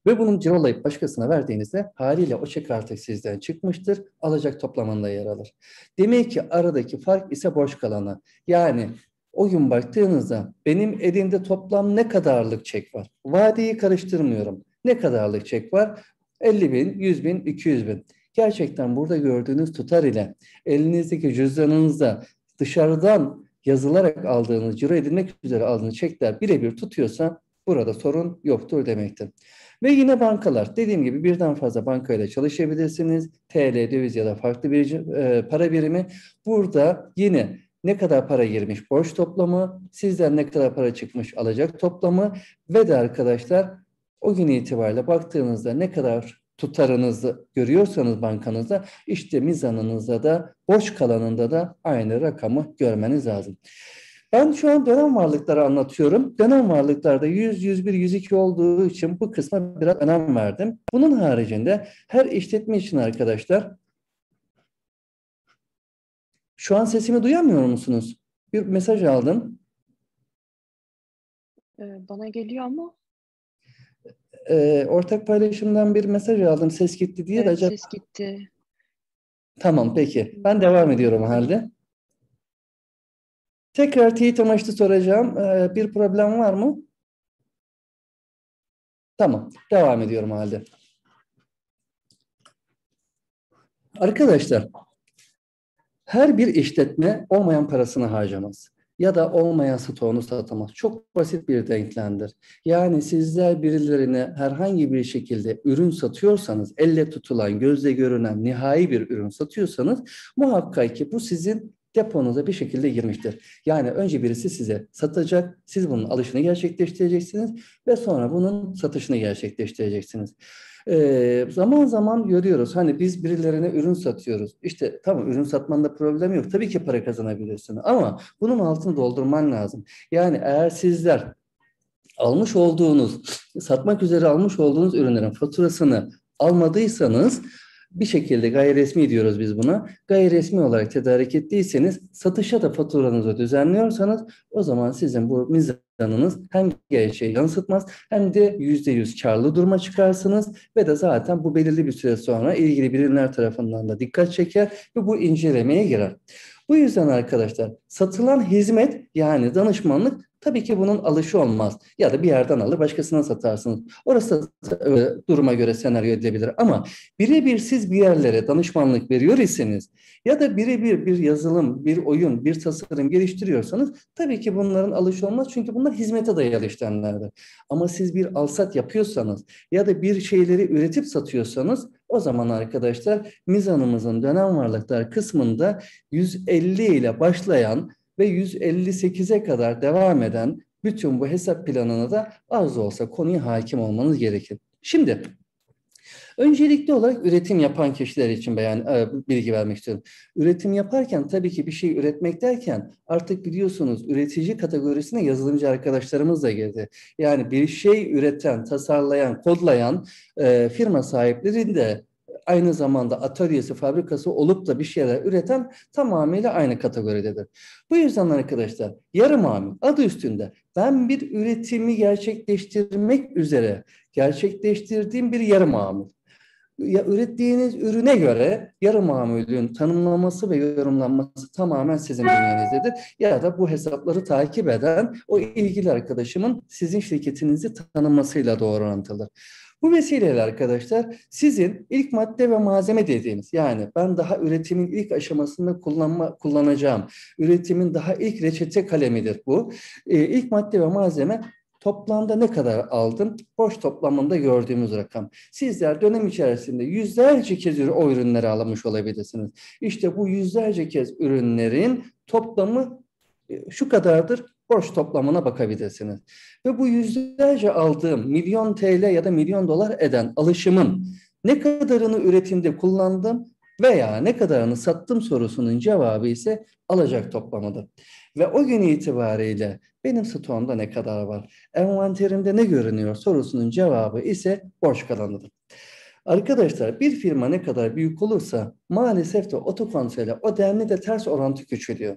Ve bunun cirolayıp başkasına verdiğinizde haliyle o çek artık sizden çıkmıştır, alacak toplamında yer alır. Demek ki aradaki fark ise borç kalanı. Yani o gün baktığınızda benim elimde toplam ne kadarlık çek var? Vadeyi karıştırmıyorum. Ne kadarlık çek var? 50 bin, 100 bin, 200 bin gerçekten burada gördüğünüz tutar ile elinizdeki cüzdanınızda dışarıdan yazılarak aldığınız, ciro edilmek üzere aldığınız çekler birebir tutuyorsa burada sorun yoktur demektir. Ve yine bankalar. Dediğim gibi birden fazla bankayla çalışabilirsiniz. TL, döviz ya da farklı bir e, para birimi. Burada yine ne kadar para girmiş borç toplamı, sizden ne kadar para çıkmış alacak toplamı ve de arkadaşlar o gün itibariyle baktığınızda ne kadar tutarınızı görüyorsanız bankanızda işte mizanınızda da borç kalanında da aynı rakamı görmeniz lazım. Ben şu an dönem varlıkları anlatıyorum. Dönem varlıklarda 100, 101, 102 olduğu için bu kısma biraz önem verdim. Bunun haricinde her işletme için arkadaşlar şu an sesimi duyamıyor musunuz? Bir mesaj aldım. Ee, bana geliyor ama e, ortak paylaşımdan bir mesaj aldım. Ses gitti diye evet, acaba... ses gitti. Tamam peki. Ben devam ediyorum halde. Tekrar teyit amaçlı soracağım. E, bir problem var mı? Tamam. Devam ediyorum halde. Arkadaşlar her bir işletme olmayan parasını harcamaz ya da olmayan stoğunu satamaz. Çok basit bir denklemdir. Yani sizler birilerine herhangi bir şekilde ürün satıyorsanız, elle tutulan, gözle görünen nihai bir ürün satıyorsanız muhakkak ki bu sizin deponuza bir şekilde girmiştir. Yani önce birisi size satacak, siz bunun alışını gerçekleştireceksiniz ve sonra bunun satışını gerçekleştireceksiniz. E, zaman zaman görüyoruz. Hani biz birilerine ürün satıyoruz. İşte tamam ürün satmanda problem yok. Tabii ki para kazanabilirsin ama bunun altını doldurman lazım. Yani eğer sizler almış olduğunuz, satmak üzere almış olduğunuz ürünlerin faturasını almadıysanız bir şekilde gayri resmi diyoruz biz buna. Gayri resmi olarak tedarik ettiyseniz satışa da faturanızı düzenliyorsanız o zaman sizin bu mizanınız hem gerçeği yansıtmaz hem de %100 karlı duruma çıkarsınız ve de zaten bu belirli bir süre sonra ilgili birimler tarafından da dikkat çeker ve bu incelemeye girer. Bu yüzden arkadaşlar satılan hizmet yani danışmanlık Tabii ki bunun alışı olmaz. Ya da bir yerden alır başkasına satarsınız. Orası duruma göre senaryo edilebilir. Ama birebir siz bir yerlere danışmanlık veriyor iseniz ya da birebir bir yazılım, bir oyun, bir tasarım geliştiriyorsanız tabii ki bunların alışı olmaz. Çünkü bunlar hizmete dayalı işlemlerdir. Ama siz bir alsat yapıyorsanız ya da bir şeyleri üretip satıyorsanız o zaman arkadaşlar mizanımızın dönem varlıklar kısmında 150 ile başlayan ve 158'e kadar devam eden bütün bu hesap planına da az olsa konuya hakim olmanız gerekir. Şimdi Öncelikli olarak üretim yapan kişiler için beyan e, bilgi vermek istiyorum. Üretim yaparken tabii ki bir şey üretmek derken artık biliyorsunuz üretici kategorisine yazılımcı arkadaşlarımız da girdi. Yani bir şey üreten, tasarlayan, kodlayan e, firma sahiplerinde aynı zamanda atölyesi, fabrikası olup da bir şeyler üreten tamamıyla aynı kategoridedir. Bu yüzden arkadaşlar yarım amil adı üstünde ben bir üretimi gerçekleştirmek üzere gerçekleştirdiğim bir yarım amil ya ürettiğiniz ürüne göre yarı mamulün tanımlaması ve yorumlanması tamamen sizin dünyanızdadır. Ya da bu hesapları takip eden o ilgili arkadaşımın sizin şirketinizi tanımasıyla doğru orantılı. Bu vesileyle arkadaşlar sizin ilk madde ve malzeme dediğiniz yani ben daha üretimin ilk aşamasında kullanma, kullanacağım. Üretimin daha ilk reçete kalemidir bu. Ee, ilk madde ve malzeme toplamda ne kadar aldın? Borç toplamında gördüğümüz rakam. Sizler dönem içerisinde yüzlerce kez o ürünleri almış olabilirsiniz. İşte bu yüzlerce kez ürünlerin toplamı e, şu kadardır borç toplamına bakabilirsiniz. Ve bu yüzlerce aldığım milyon TL ya da milyon dolar eden alışımın ne kadarını üretimde kullandım veya ne kadarını sattım sorusunun cevabı ise alacak toplamıdır. Ve o gün itibariyle benim stoğumda ne kadar var, envanterimde ne görünüyor sorusunun cevabı ise borç kalanıdır. Arkadaşlar bir firma ne kadar büyük olursa maalesef de otokontrole o denli de ters orantı küçülüyor.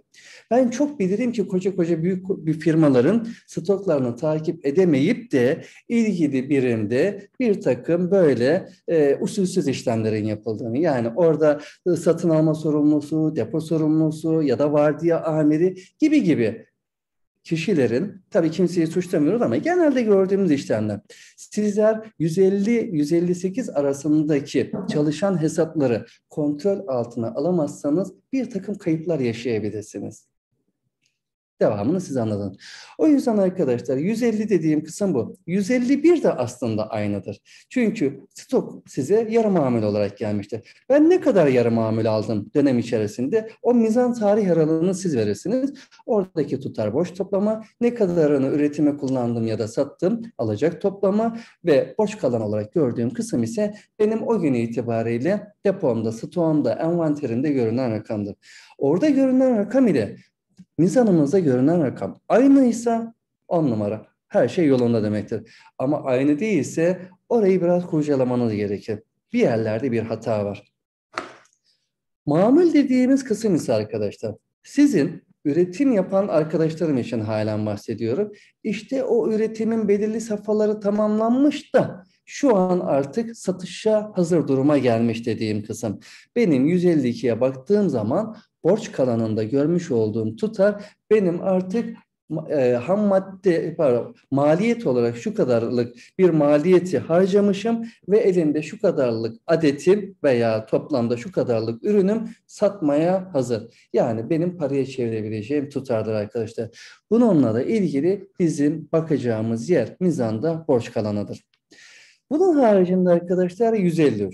Ben çok bilirim ki koca koca büyük bir firmaların stoklarını takip edemeyip de ilgili birimde bir takım böyle e, usulsüz işlemlerin yapıldığını yani orada e, satın alma sorumlusu, depo sorumlusu ya da vardiya amiri gibi gibi kişilerin tabii kimseyi suçlamıyoruz ama genelde gördüğümüz işlemler. Sizler 150-158 arasındaki çalışan hesapları kontrol altına alamazsanız bir takım kayıplar yaşayabilirsiniz. Devamını siz anladınız. O yüzden arkadaşlar 150 dediğim kısım bu. 151 de aslında aynıdır. Çünkü stok size yarı mamül olarak gelmiştir. Ben ne kadar yarı mamül aldım dönem içerisinde o mizan tarih aralığını siz verirsiniz. Oradaki tutar boş toplama, ne kadarını üretime kullandım ya da sattım alacak toplama ve boş kalan olarak gördüğüm kısım ise benim o gün itibariyle depomda, stoğumda, envanterimde görünen rakamdır. Orada görünen rakam ile Mizanımızda görünen rakam aynıysa on numara. Her şey yolunda demektir. Ama aynı değilse orayı biraz kurcalamanız gerekir. Bir yerlerde bir hata var. Mamül dediğimiz kısım ise arkadaşlar sizin üretim yapan arkadaşlarım için halen bahsediyorum. İşte o üretimin belirli safhaları tamamlanmış da şu an artık satışa hazır duruma gelmiş dediğim kısım. Benim 152'ye baktığım zaman borç kalanında görmüş olduğum tutar benim artık e, ham madde pardon, maliyet olarak şu kadarlık bir maliyeti harcamışım ve elinde şu kadarlık adetim veya toplamda şu kadarlık ürünüm satmaya hazır. Yani benim paraya çevirebileceğim tutardır arkadaşlar. Bununla da ilgili bizim bakacağımız yer mizanda borç kalanıdır. Bunun haricinde arkadaşlar 150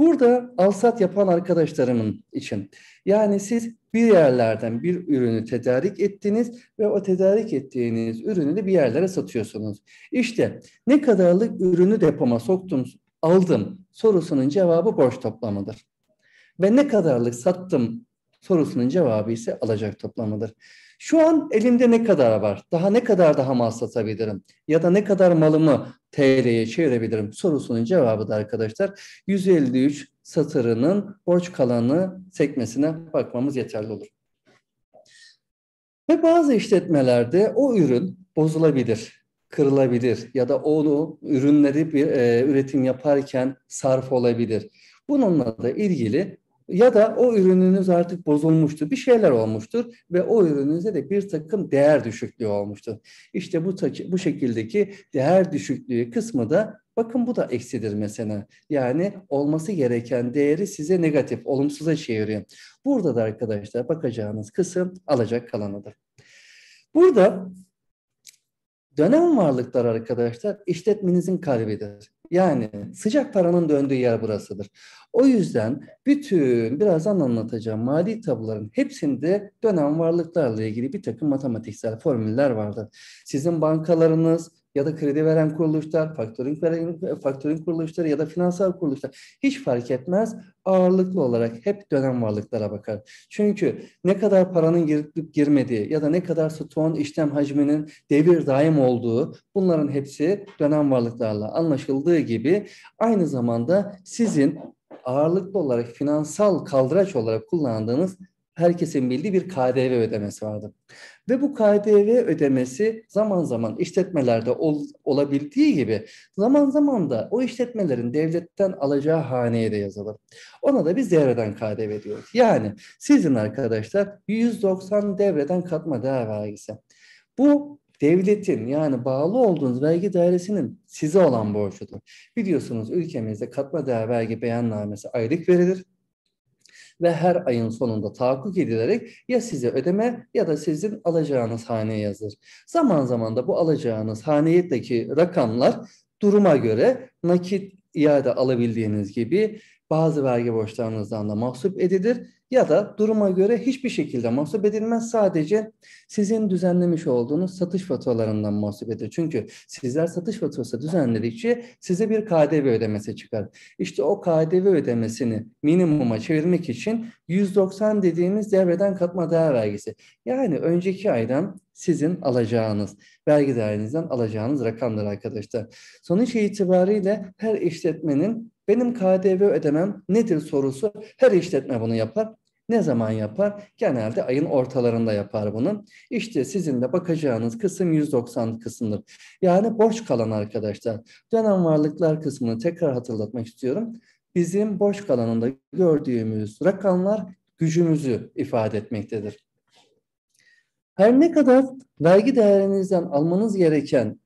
Burada alsat yapan arkadaşlarımın için yani siz bir yerlerden bir ürünü tedarik ettiniz ve o tedarik ettiğiniz ürünü de bir yerlere satıyorsunuz. İşte ne kadarlık ürünü depoma soktum, aldım sorusunun cevabı borç toplamıdır. Ve ne kadarlık sattım sorusunun cevabı ise alacak toplamıdır. Şu an elimde ne kadar var? Daha ne kadar daha mal satabilirim? Ya da ne kadar malımı TL'ye çevirebilirim? Sorusunun cevabı da arkadaşlar 153 satırının borç kalanı sekmesine bakmamız yeterli olur. Ve bazı işletmelerde o ürün bozulabilir, kırılabilir ya da o ürünleri bir e, üretim yaparken sarf olabilir. Bununla da ilgili ya da o ürününüz artık bozulmuştur, bir şeyler olmuştur ve o ürününüze de bir takım değer düşüklüğü olmuştur. İşte bu, bu şekildeki değer düşüklüğü kısmı da bakın bu da eksidir mesela. Yani olması gereken değeri size negatif, olumsuza çeviriyor. Burada da arkadaşlar bakacağınız kısım alacak kalanıdır. Burada dönem varlıklar arkadaşlar işletmenizin kalbidir. Yani sıcak paranın döndüğü yer burasıdır. O yüzden bütün birazdan anlatacağım mali tabloların hepsinde dönen varlıklarla ilgili bir takım matematiksel formüller vardır. Sizin bankalarınız, ya da kredi veren kuruluşlar, faktörün veren, faktörün kuruluşları ya da finansal kuruluşlar hiç fark etmez. Ağırlıklı olarak hep dönem varlıklara bakar. Çünkü ne kadar paranın girip girmediği ya da ne kadar stoğun işlem hacminin devir daim olduğu bunların hepsi dönem varlıklarla anlaşıldığı gibi aynı zamanda sizin ağırlıklı olarak finansal kaldıraç olarak kullandığınız herkesin bildiği bir KDV ödemesi vardı. Ve bu KDV ödemesi zaman zaman işletmelerde ol, olabildiği gibi zaman zaman da o işletmelerin devletten alacağı haneye de yazılır. Ona da biz devreden KDV diyoruz. Yani sizin arkadaşlar 190 devreden katma değer vergisi. Bu devletin yani bağlı olduğunuz vergi dairesinin size olan borcudur. Biliyorsunuz ülkemizde katma değer vergi beyannamesi aylık verilir ve her ayın sonunda tahakkuk edilerek ya size ödeme ya da sizin alacağınız haneye yazılır. Zaman zaman da bu alacağınız haneyetteki rakamlar duruma göre nakit iade alabildiğiniz gibi bazı vergi borçlarınızdan da mahsup edilir ya da duruma göre hiçbir şekilde muhasebe edilmez. Sadece sizin düzenlemiş olduğunuz satış faturalarından muhasebe edilir. Çünkü sizler satış faturası düzenledikçe size bir KDV ödemesi çıkar. İşte o KDV ödemesini minimuma çevirmek için 190 dediğimiz devreden katma değer vergisi. Yani önceki aydan sizin alacağınız, vergi değerinizden alacağınız rakamdır arkadaşlar. Sonuç itibariyle her işletmenin benim KDV ödemem nedir sorusu her işletme bunu yapar. Ne zaman yapar? Genelde ayın ortalarında yapar bunu. İşte sizin de bakacağınız kısım 190 kısımdır. Yani borç kalan arkadaşlar. Dönem varlıklar kısmını tekrar hatırlatmak istiyorum. Bizim borç kalanında gördüğümüz rakamlar gücümüzü ifade etmektedir. Her ne kadar vergi değerinizden almanız gereken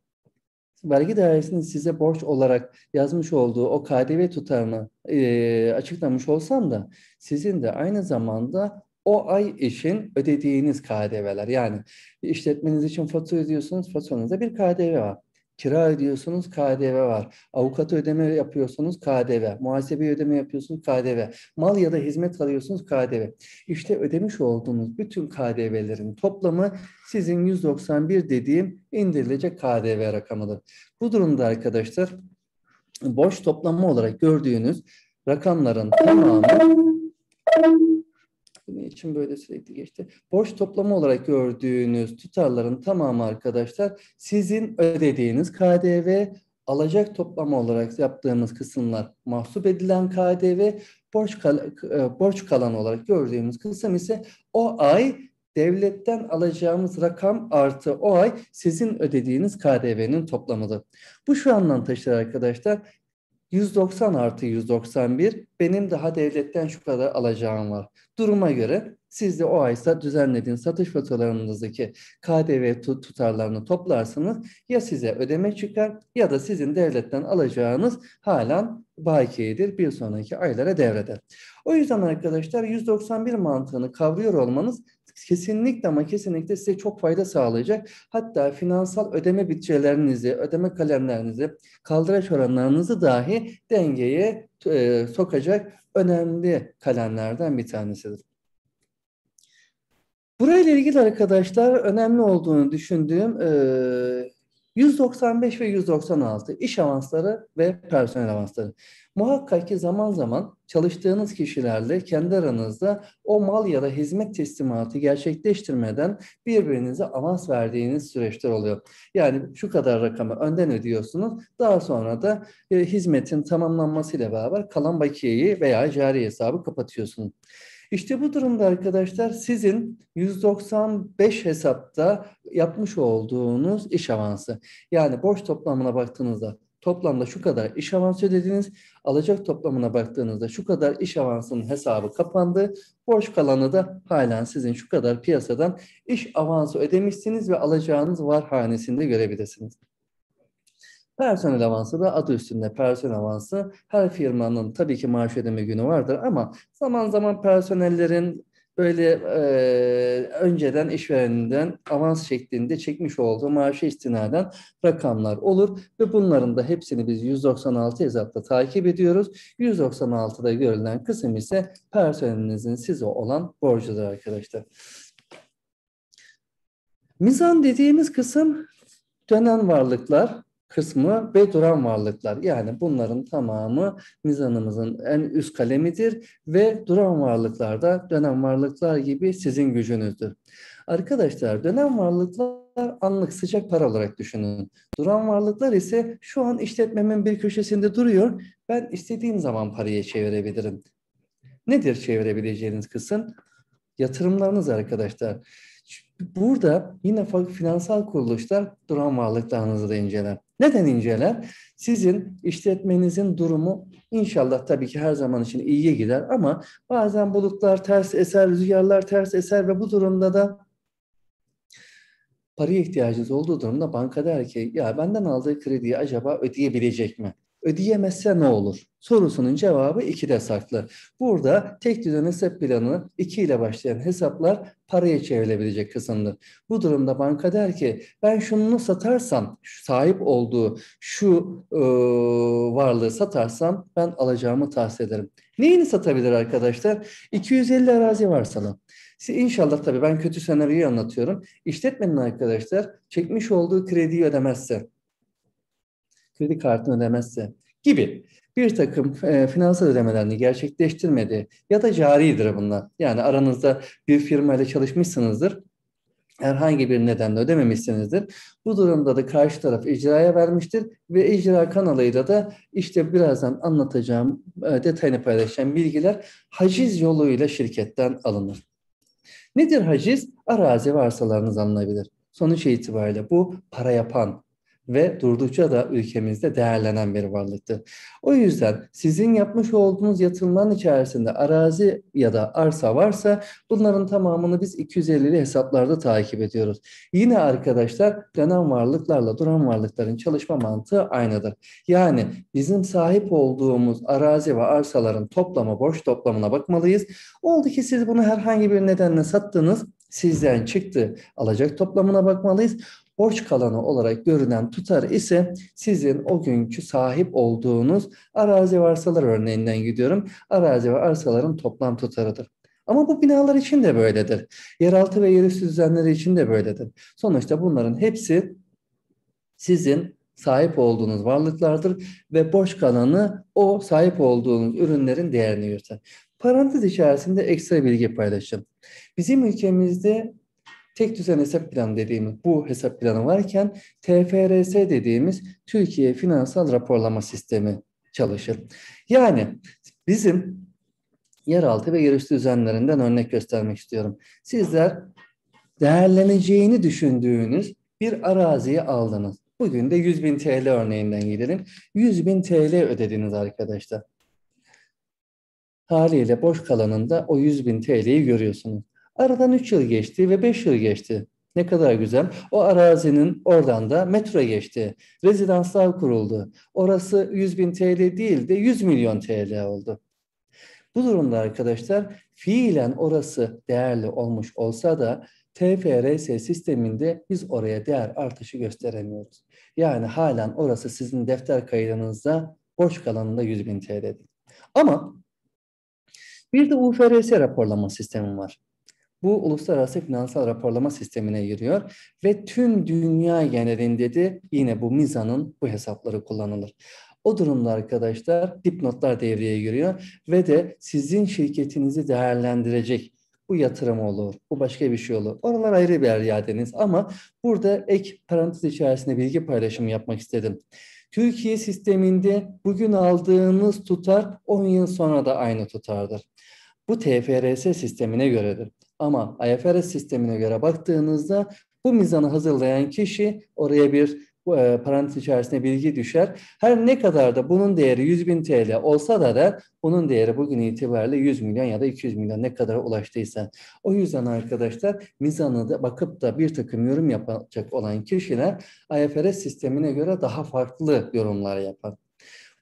vergi dairesinin size borç olarak yazmış olduğu o KDV tutarını e, açıklamış olsam da sizin de aynı zamanda o ay için ödediğiniz KDV'ler yani işletmeniz için fatura ödüyorsunuz faturanızda bir KDV var. Kira ödüyorsunuz KDV var. Avukata ödeme yapıyorsunuz KDV. Muhasebe ödeme yapıyorsunuz KDV. Mal ya da hizmet alıyorsunuz KDV. İşte ödemiş olduğunuz bütün KDV'lerin toplamı sizin 191 dediğim indirilecek KDV rakamıdır. Bu durumda arkadaşlar borç toplamı olarak gördüğünüz rakamların tamamı aklı için böyle sürekli geçti. Borç toplama olarak gördüğünüz tutarların tamamı arkadaşlar sizin ödediğiniz KDV, alacak toplama olarak yaptığımız kısımlar mahsup edilen KDV, borç, kal e, borç kalan olarak gördüğümüz kısım ise o ay devletten alacağımız rakam artı o ay sizin ödediğiniz KDV'nin toplamıdır. Bu şu anlam taşır arkadaşlar. 190 artı 191 benim daha devletten şu kadar alacağım var. Duruma göre siz de o aysa düzenlediğiniz satış faturalarınızdaki KDV tutarlarını toplarsınız. Ya size ödeme çıkar ya da sizin devletten alacağınız halen bakiyedir bir sonraki aylara devreder. O yüzden arkadaşlar 191 mantığını kavruyor olmanız kesinlikle ama kesinlikle size çok fayda sağlayacak. Hatta finansal ödeme bütçelerinizi, ödeme kalemlerinizi, kaldıraç oranlarınızı dahi dengeye e, sokacak önemli kalemlerden bir tanesidir. Burayla ilgili arkadaşlar önemli olduğunu düşündüğüm e, 195 ve 196 iş avansları ve personel avansları. Muhakkak ki zaman zaman çalıştığınız kişilerle kendi aranızda o mal ya da hizmet teslimatı gerçekleştirmeden birbirinize avans verdiğiniz süreçler oluyor. Yani şu kadar rakamı önden ödüyorsunuz. Daha sonra da e, hizmetin tamamlanmasıyla beraber kalan bakiyeyi veya cari hesabı kapatıyorsunuz. İşte bu durumda arkadaşlar sizin 195 hesapta yapmış olduğunuz iş avansı. Yani borç toplamına baktığınızda toplamda şu kadar iş avansı ödediniz. Alacak toplamına baktığınızda şu kadar iş avansının hesabı kapandı. Borç kalanı da halen sizin şu kadar piyasadan iş avansı ödemişsiniz ve alacağınız var hanesinde görebilirsiniz. Personel avansı da adı üstünde personel avansı. Her firmanın tabii ki maaş ödeme günü vardır ama zaman zaman personellerin böyle e, önceden işvereninden avans şeklinde çekmiş olduğu maaşı istinaden rakamlar olur ve bunların da hepsini biz 196 hesapta takip ediyoruz. 196'da görülen kısım ise personelinizin size olan borcudur arkadaşlar. Mizan dediğimiz kısım dönen varlıklar, kısmı duran varlıklar. Yani bunların tamamı mizanımızın en üst kalemidir ve duran varlıklar da dönem varlıklar gibi sizin gücünüzdür. Arkadaşlar dönem varlıklar anlık sıcak para olarak düşünün. Duran varlıklar ise şu an işletmemin bir köşesinde duruyor. Ben istediğim zaman parayı çevirebilirim. Nedir çevirebileceğiniz kısım? Yatırımlarınız arkadaşlar. Burada yine finansal kuruluşlar duran varlıklarınızı da inceler. Neden inceler? Sizin işletmenizin durumu inşallah tabii ki her zaman için iyiye gider ama bazen bulutlar ters eser, rüzgarlar ters eser ve bu durumda da paraya ihtiyacınız olduğu durumda banka der ki ya benden aldığı krediyi acaba ödeyebilecek mi? ödeyemezse ne olur? Sorusunun cevabı 2'de saklı. Burada tek düzen hesap planı 2 ile başlayan hesaplar paraya çevrilebilecek kısımdır. Bu durumda banka der ki ben şunu satarsam sahip olduğu şu e, varlığı satarsam ben alacağımı tavsiye ederim. Neyini satabilir arkadaşlar? 250 arazi var sana. Siz inşallah tabii ben kötü senaryoyu anlatıyorum. İşletmenin arkadaşlar çekmiş olduğu krediyi ödemezse kredi kartını ödemezse gibi bir takım e, finansal ödemelerini gerçekleştirmedi ya da caridir bunlar. Yani aranızda bir firmayla çalışmışsınızdır herhangi bir nedenle ödememişsinizdir. Bu durumda da karşı taraf icraya vermiştir ve icra kanalıyla da işte birazdan anlatacağım, e, detayını paylaşacağım bilgiler haciz yoluyla şirketten alınır. Nedir haciz? Arazi ve arsalarınız alınabilir. Sonuç itibariyle bu para yapan, ve durdukça da ülkemizde değerlenen bir varlıktı. O yüzden sizin yapmış olduğunuz yatırımların içerisinde arazi ya da arsa varsa bunların tamamını biz 250'li hesaplarda takip ediyoruz. Yine arkadaşlar dönen varlıklarla duran varlıkların çalışma mantığı aynıdır. Yani bizim sahip olduğumuz arazi ve arsaların toplama borç toplamına bakmalıyız. Oldu ki siz bunu herhangi bir nedenle sattınız sizden çıktı. Alacak toplamına bakmalıyız borç kalanı olarak görünen tutar ise sizin o günkü sahip olduğunuz arazi ve arsalar örneğinden gidiyorum. Arazi ve arsaların toplam tutarıdır. Ama bu binalar için de böyledir. Yeraltı ve yerüstü düzenleri için de böyledir. Sonuçta bunların hepsi sizin sahip olduğunuz varlıklardır ve borç kalanı o sahip olduğunuz ürünlerin değerini yükseltir. Parantez içerisinde ekstra bilgi paylaşın. Bizim ülkemizde Tek düzen hesap planı dediğimiz bu hesap planı varken TFRS dediğimiz Türkiye Finansal Raporlama Sistemi çalışır. Yani bizim yeraltı ve yerüstü düzenlerinden örnek göstermek istiyorum. Sizler değerleneceğini düşündüğünüz bir araziyi aldınız. Bugün de 100 bin TL örneğinden gidelim. 100 bin TL ödediniz arkadaşlar. Haliyle boş kalanında o 100 bin TL'yi görüyorsunuz. Aradan 3 yıl geçti ve 5 yıl geçti. Ne kadar güzel. O arazinin oradan da metro geçti. Rezidanslar kuruldu. Orası 100 bin TL değil de 100 milyon TL oldu. Bu durumda arkadaşlar fiilen orası değerli olmuş olsa da TFRS sisteminde biz oraya değer artışı gösteremiyoruz. Yani halen orası sizin defter kaydınızda borç kalanında 100 bin TL'dir. Ama bir de UFRS raporlama sistemi var. Bu uluslararası finansal raporlama sistemine giriyor ve tüm dünya genelinde de yine bu mizanın bu hesapları kullanılır. O durumda arkadaşlar dipnotlar devreye giriyor ve de sizin şirketinizi değerlendirecek bu yatırım olur, bu başka bir şey olur. Oralar ayrı bir iadeniz ama burada ek parantez içerisinde bilgi paylaşımı yapmak istedim. Türkiye sisteminde bugün aldığınız tutar 10 yıl sonra da aynı tutardır. Bu TFRS sistemine göredir. Ama IFRS sistemine göre baktığınızda bu mizanı hazırlayan kişi oraya bir e, parantez içerisinde bilgi düşer. Her ne kadar da bunun değeri 100 bin TL olsa da da bunun değeri bugün itibariyle 100 milyon ya da 200 milyon ne kadar ulaştıysa. O yüzden arkadaşlar mizanı da bakıp da bir takım yorum yapacak olan kişiler IFRS sistemine göre daha farklı yorumlar yapar.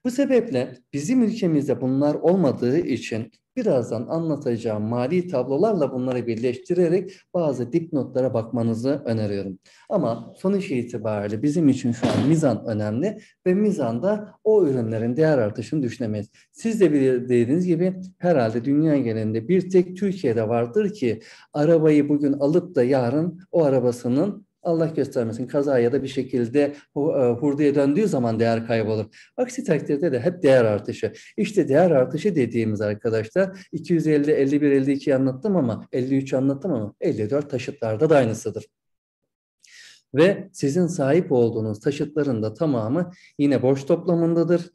Bu sebeple bizim ülkemizde bunlar olmadığı için birazdan anlatacağım mali tablolarla bunları birleştirerek bazı dipnotlara bakmanızı öneriyorum. Ama sonuç itibariyle bizim için şu an mizan önemli ve mizanda o ürünlerin değer artışını düşünemeyiz. Siz de bildiğiniz gibi herhalde dünya genelinde bir tek Türkiye'de vardır ki arabayı bugün alıp da yarın o arabasının Allah göstermesin kaza ya da bir şekilde e, hurdaya döndüğü zaman değer kaybolur. Aksi takdirde de hep değer artışı. İşte değer artışı dediğimiz arkadaşlar 250, 51, 52 anlattım ama 53 anlattım ama 54 taşıtlarda da aynısıdır ve sizin sahip olduğunuz taşıtların da tamamı yine borç toplamındadır.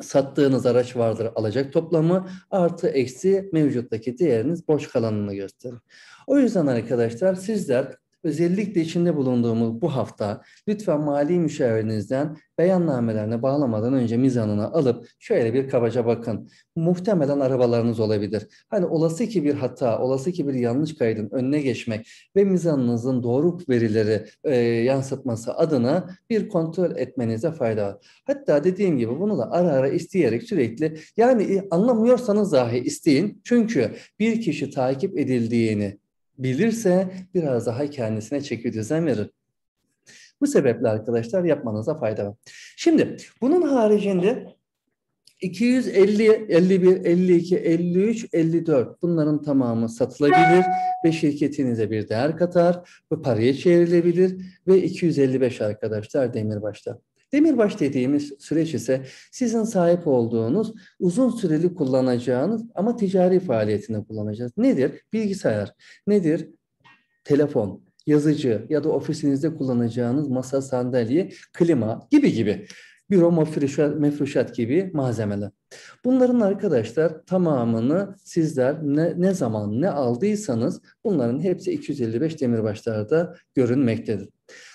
Sattığınız araç vardır alacak toplamı artı eksi mevcuttaki değeriniz borç kalanını gösterir. O yüzden arkadaşlar sizler özellikle içinde bulunduğumuz bu hafta lütfen mali müşavirinizden beyannamelerine bağlamadan önce mizanını alıp şöyle bir kabaca bakın. Muhtemelen arabalarınız olabilir. Hani olası ki bir hata, olası ki bir yanlış kaydın önüne geçmek ve mizanınızın doğru verileri e, yansıtması adına bir kontrol etmenize fayda var. Hatta dediğim gibi bunu da ara ara isteyerek sürekli yani e, anlamıyorsanız dahi isteyin. Çünkü bir kişi takip edildiğini bilirse biraz daha kendisine çeki düzen verir. Bu sebeple arkadaşlar yapmanıza fayda var. Şimdi bunun haricinde 250, 51, 52, 53, 54 bunların tamamı satılabilir ve şirketinize bir değer katar bu paraya çevrilebilir ve 255 arkadaşlar demir başlar. Demirbaş dediğimiz süreç ise sizin sahip olduğunuz, uzun süreli kullanacağınız ama ticari faaliyetinde kullanacağınız. Nedir? Bilgisayar. Nedir? Telefon, yazıcı ya da ofisinizde kullanacağınız masa, sandalye, klima gibi gibi büro mefruşat, mefruşat gibi malzemeler. Bunların arkadaşlar tamamını sizler ne, ne zaman ne aldıysanız bunların hepsi 255 demirbaşlarda görünmektedir.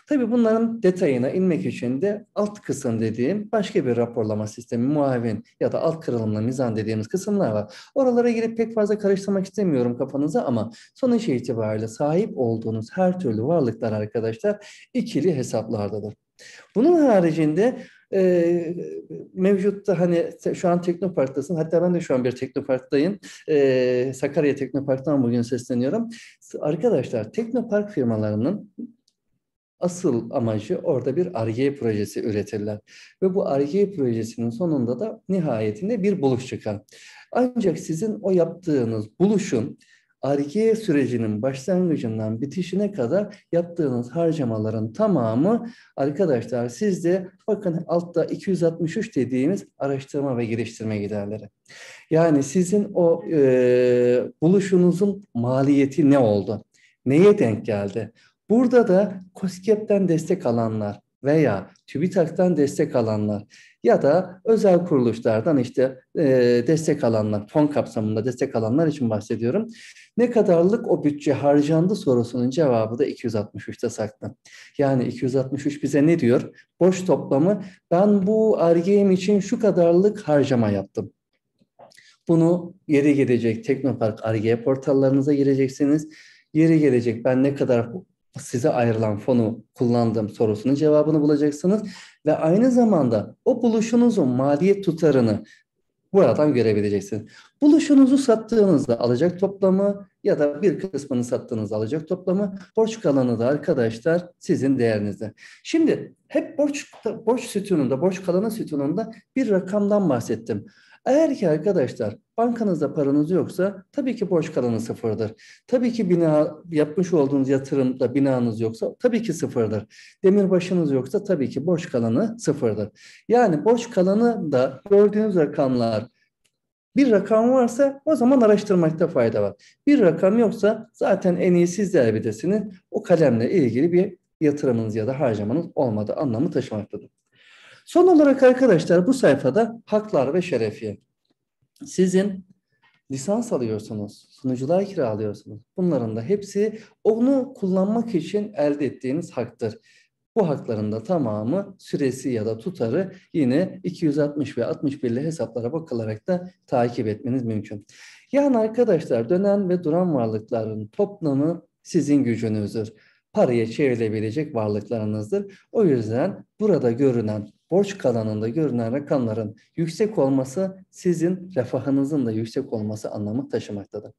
Tabii bunların detayına inmek için de alt kısım dediğim başka bir raporlama sistemi muavin ya da alt kırılımlı mizan dediğimiz kısımlar var. Oralara girip pek fazla karıştırmak istemiyorum kafanıza ama sonuç itibariyle sahip olduğunuz her türlü varlıklar arkadaşlar ikili hesaplardadır. Bunun haricinde e, mevcutta hani şu an Teknopark'tasın. Hatta ben de şu an bir Teknopark'tayım. E, Sakarya Teknopark'tan bugün sesleniyorum. Arkadaşlar Teknopark firmalarının Asıl amacı orada bir ARGE projesi üretirler. Ve bu ARGE projesinin sonunda da nihayetinde bir buluş çıkar. Ancak sizin o yaptığınız buluşun ARGE sürecinin başlangıcından bitişine kadar yaptığınız harcamaların tamamı arkadaşlar sizde bakın altta 263 dediğimiz araştırma ve geliştirme giderleri. Yani sizin o e, buluşunuzun maliyeti ne oldu? Neye denk geldi? Burada da COSGAP'ten destek alanlar veya TÜBİTAK'tan destek alanlar ya da özel kuruluşlardan işte e, destek alanlar, fon kapsamında destek alanlar için bahsediyorum. Ne kadarlık o bütçe harcandı sorusunun cevabı da 263'te saklı. Yani 263 bize ne diyor? Boş toplamı ben bu RGM için şu kadarlık harcama yaptım. Bunu yeri gelecek Teknopark RG portallarınıza gireceksiniz. Yeri gelecek ben ne kadar size ayrılan fonu kullandım sorusunun cevabını bulacaksınız ve aynı zamanda o buluşunuzun maliyet tutarını buradan görebileceksiniz. Buluşunuzu sattığınızda alacak toplamı ya da bir kısmını sattığınızda alacak toplamı borç kalanı da arkadaşlar sizin değerinizde. Şimdi hep borç borç sütununda, borç kalanı sütununda bir rakamdan bahsettim. Eğer ki arkadaşlar bankanızda paranız yoksa tabii ki borç kalanı sıfırdır. Tabii ki bina yapmış olduğunuz yatırımda binanız yoksa tabii ki sıfırdır. Demirbaşınız yoksa tabii ki borç kalanı sıfırdır. Yani borç kalanı da gördüğünüz rakamlar bir rakam varsa o zaman araştırmakta fayda var. Bir rakam yoksa zaten en iyi siz de O kalemle ilgili bir yatırımınız ya da harcamanız olmadığı anlamı taşımaktadır. Son olarak arkadaşlar bu sayfada haklar ve şerefiye. Sizin lisans alıyorsunuz, sunucular kiralıyorsunuz. Bunların da hepsi onu kullanmak için elde ettiğiniz haktır. Bu hakların da tamamı süresi ya da tutarı yine 260 ve 61'li hesaplara bakılarak da takip etmeniz mümkün. Yani arkadaşlar dönen ve duran varlıkların toplamı sizin gücünüzdür. Paraya çevrilebilecek varlıklarınızdır. O yüzden burada görünen borç kalanında görünen rakamların yüksek olması sizin refahınızın da yüksek olması anlamı taşımaktadır.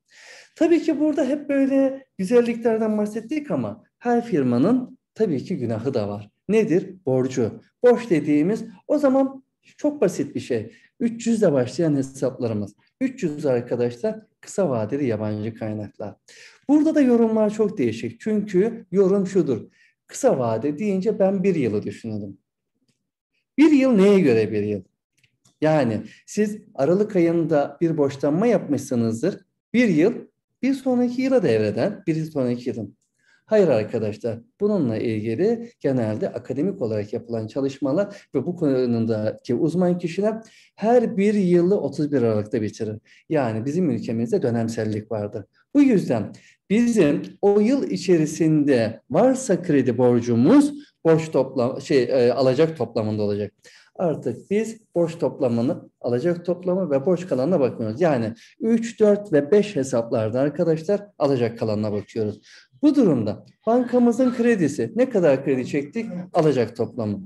Tabii ki burada hep böyle güzelliklerden bahsettik ama her firmanın tabii ki günahı da var. Nedir? Borcu. Borç dediğimiz o zaman çok basit bir şey. 300 ile başlayan hesaplarımız. 300 arkadaşlar kısa vadeli yabancı kaynaklar. Burada da yorumlar çok değişik. Çünkü yorum şudur. Kısa vade deyince ben bir yılı düşünürüm. Bir yıl neye göre bir yıl? Yani siz Aralık ayında bir borçlanma yapmışsınızdır. Bir yıl bir sonraki yıla devreden bir sonraki yılın. Hayır arkadaşlar bununla ilgili genelde akademik olarak yapılan çalışmalar ve bu konudaki uzman kişiler her bir yılı 31 Aralık'ta bitirir. Yani bizim ülkemizde dönemsellik vardır. Bu yüzden bizim o yıl içerisinde varsa kredi borcumuz borç toplam şey e, alacak toplamında olacak. Artık biz borç toplamını, alacak toplamı ve borç kalanına bakmıyoruz. Yani 3, 4 ve 5 hesaplardan arkadaşlar alacak kalanına bakıyoruz. Bu durumda bankamızın kredisi ne kadar kredi çektik? Alacak toplamı.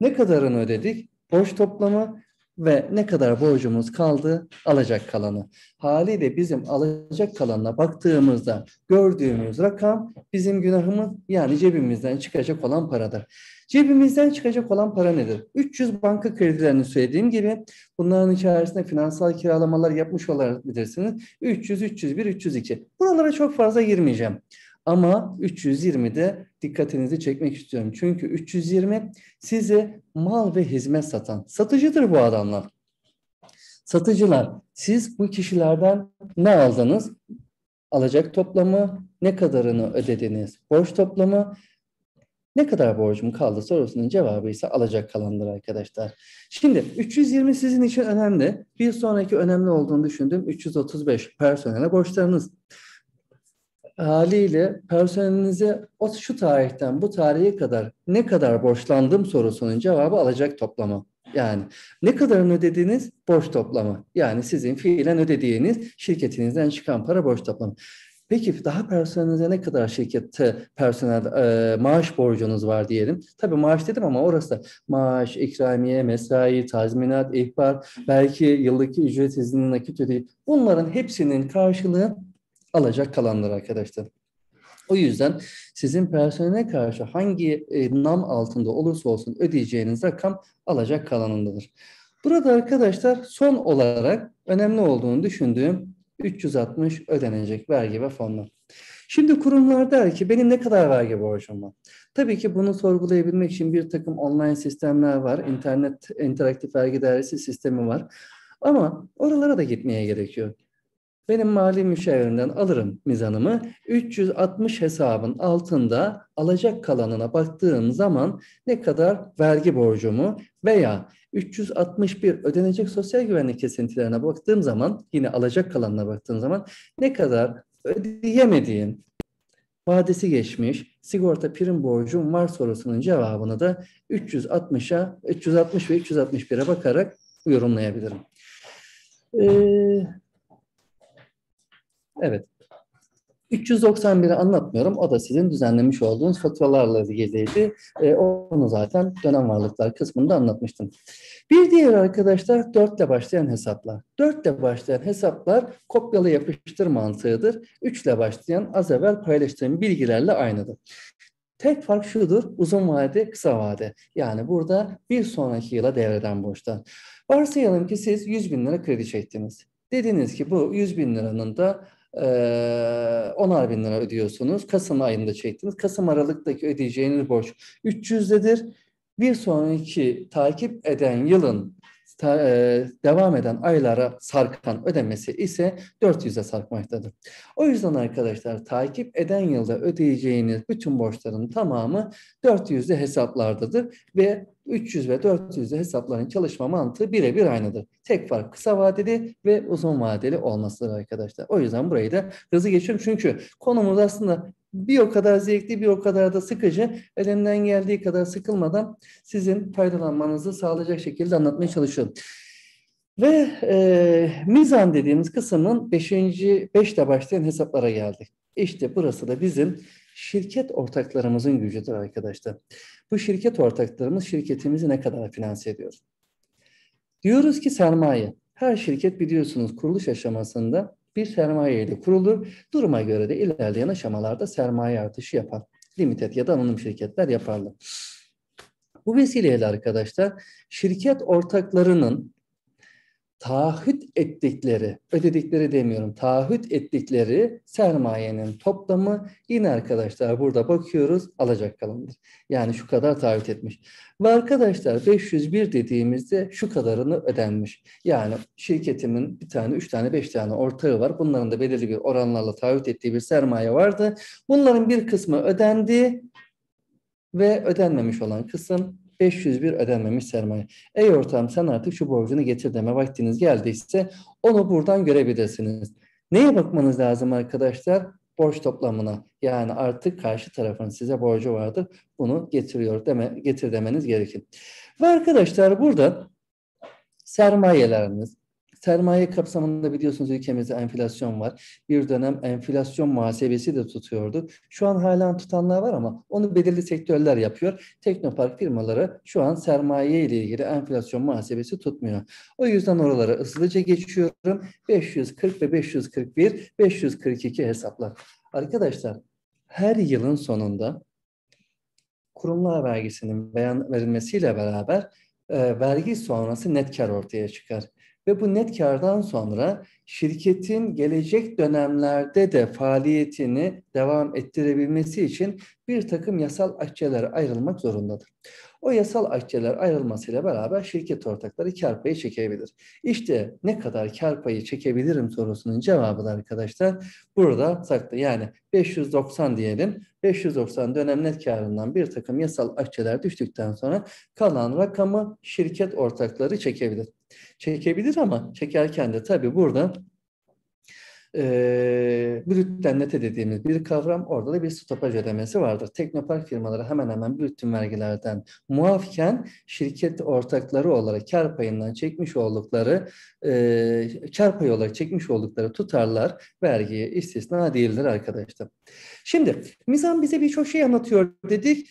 Ne kadarını ödedik? Borç toplamı ve ne kadar borcumuz kaldı alacak kalanı. Haliyle bizim alacak kalanına baktığımızda gördüğümüz rakam bizim günahımız yani cebimizden çıkacak olan paradır. Cebimizden çıkacak olan para nedir? 300 banka kredilerini söylediğim gibi bunların içerisinde finansal kiralamalar yapmış olabilirsiniz. 300, 301, 302. Buralara çok fazla girmeyeceğim. Ama 320'de dikkatinizi çekmek istiyorum. Çünkü 320 size mal ve hizmet satan. Satıcıdır bu adamlar. Satıcılar siz bu kişilerden ne aldınız? Alacak toplamı, ne kadarını ödediniz? Borç toplamı, ne kadar borcum kaldı sorusunun cevabı ise alacak kalandır arkadaşlar. Şimdi 320 sizin için önemli. Bir sonraki önemli olduğunu düşündüğüm 335 personele borçlarınız haliyle personelinize o şu tarihten bu tarihe kadar ne kadar borçlandım sorusunun cevabı alacak toplama. Yani ne kadarını ödediğiniz borç toplamı. Yani sizin fiilen ödediğiniz şirketinizden çıkan para borç toplamı. Peki daha personelinize ne kadar şirkette personel e, maaş borcunuz var diyelim. Tabii maaş dedim ama orası da maaş, ikramiye, mesai, tazminat, ihbar, belki yıllık ücret izninin nakit ödeyi. Bunların hepsinin karşılığı alacak kalanlar arkadaşlar. O yüzden sizin personele karşı hangi e, nam altında olursa olsun ödeyeceğiniz rakam alacak kalanındadır. Burada arkadaşlar son olarak önemli olduğunu düşündüğüm 360 ödenecek vergi ve fonlar. Şimdi kurumlar der ki benim ne kadar vergi borcum var? Tabii ki bunu sorgulayabilmek için bir takım online sistemler var. internet interaktif vergi dairesi sistemi var. Ama oralara da gitmeye gerekiyor. Benim mali müşavirimden alırım mizanımı. 360 hesabın altında alacak kalanına baktığım zaman ne kadar vergi borcumu veya 361 ödenecek sosyal güvenlik kesintilerine baktığım zaman yine alacak kalanına baktığım zaman ne kadar ödeyemediğim vadesi geçmiş sigorta prim borcum var sorusunun cevabını da 360'a 360 ve 361'e bakarak yorumlayabilirim. Ee, Evet. 391'i anlatmıyorum. O da sizin düzenlemiş olduğunuz faturalarla ilgiliydi. E, onu zaten dönem varlıklar kısmında anlatmıştım. Bir diğer arkadaşlar 4 ile başlayan hesaplar. 4 ile başlayan hesaplar kopyalı yapıştır mantığıdır. 3 ile başlayan az evvel paylaştığım bilgilerle aynıdır. Tek fark şudur, uzun vade, kısa vade. Yani burada bir sonraki yıla devreden borçlar. Varsayalım ki siz 100 bin lira kredi çektiniz. Dediniz ki bu 100 bin liranın da ee, onar bin lira ödüyorsunuz. Kasım ayında çektiniz. Kasım Aralık'taki ödeyeceğiniz borç 300'dedir. Bir sonraki takip eden yılın e, devam eden aylara sarkan ödemesi ise 400'e sarkmaktadır. O yüzden arkadaşlar takip eden yılda ödeyeceğiniz bütün borçların tamamı 400'lü hesaplardadır ve 300 ve 400'lü hesapların çalışma mantığı birebir aynıdır. Tek fark kısa vadeli ve uzun vadeli olmasıdır arkadaşlar. O yüzden burayı da hızlı geçiyorum çünkü konumuz aslında bir o kadar zevkli bir o kadar da sıkıcı. Elimden geldiği kadar sıkılmadan sizin faydalanmanızı sağlayacak şekilde anlatmaya çalışıyorum. Ve e, mizan dediğimiz kısmın 5. 5'te başlayan hesaplara geldik. İşte burası da bizim şirket ortaklarımızın gücüdür arkadaşlar. Bu şirket ortaklarımız şirketimizi ne kadar finanse ediyor? Diyoruz ki sermaye. Her şirket biliyorsunuz kuruluş aşamasında bir sermaye ile kurulur. Duruma göre de ilerleyen aşamalarda sermaye artışı yapar. Limited ya da anonim şirketler yaparlar. Bu vesileyle arkadaşlar şirket ortaklarının taahhüt ettikleri, ödedikleri demiyorum, taahhüt ettikleri sermayenin toplamı yine arkadaşlar burada bakıyoruz alacak kalındır. Yani şu kadar taahhüt etmiş. Ve arkadaşlar 501 dediğimizde şu kadarını ödenmiş. Yani şirketimin bir tane, üç tane, beş tane ortağı var. Bunların da belirli bir oranlarla taahhüt ettiği bir sermaye vardı. Bunların bir kısmı ödendi ve ödenmemiş olan kısım 501 ödenmemiş sermaye. Ey ortağım sen artık şu borcunu getir deme vaktiniz geldiyse onu buradan görebilirsiniz. Neye bakmanız lazım arkadaşlar? Borç toplamına yani artık karşı tarafın size borcu vardır bunu getiriyor deme, getir demeniz gerekir. Ve arkadaşlar burada sermayeleriniz, Sermaye kapsamında biliyorsunuz ülkemizde enflasyon var. Bir dönem enflasyon muhasebesi de tutuyorduk. Şu an hala tutanlar var ama onu belirli sektörler yapıyor. Teknopark firmaları şu an sermaye ile ilgili enflasyon muhasebesi tutmuyor. O yüzden oralara ıslıca geçiyorum. 540 ve 541, 542 hesaplar. Arkadaşlar her yılın sonunda kurumlar vergisinin beyan verilmesiyle beraber e, vergi sonrası net kar ortaya çıkar. Ve bu net kardan sonra şirketin gelecek dönemlerde de faaliyetini devam ettirebilmesi için bir takım yasal akçelere ayrılmak zorundadır. O yasal akçeler ayrılmasıyla beraber şirket ortakları kar payı çekebilir. İşte ne kadar kar payı çekebilirim sorusunun cevabı da arkadaşlar burada saklı. Yani 590 diyelim. 590 dönem net karından bir takım yasal akçeler düştükten sonra kalan rakamı şirket ortakları çekebilir çekebilir ama çekerken de tabii burada e, brütten nete dediğimiz bir kavram orada da bir stopaj ödemesi vardır. Teknopark firmaları hemen hemen bütün vergilerden muafken şirket ortakları olarak kar payından çekmiş oldukları e, kar payı olarak çekmiş oldukları tutarlar vergiye istisna değildir arkadaşlar. Şimdi Mizan bize birçok şey anlatıyor dedik.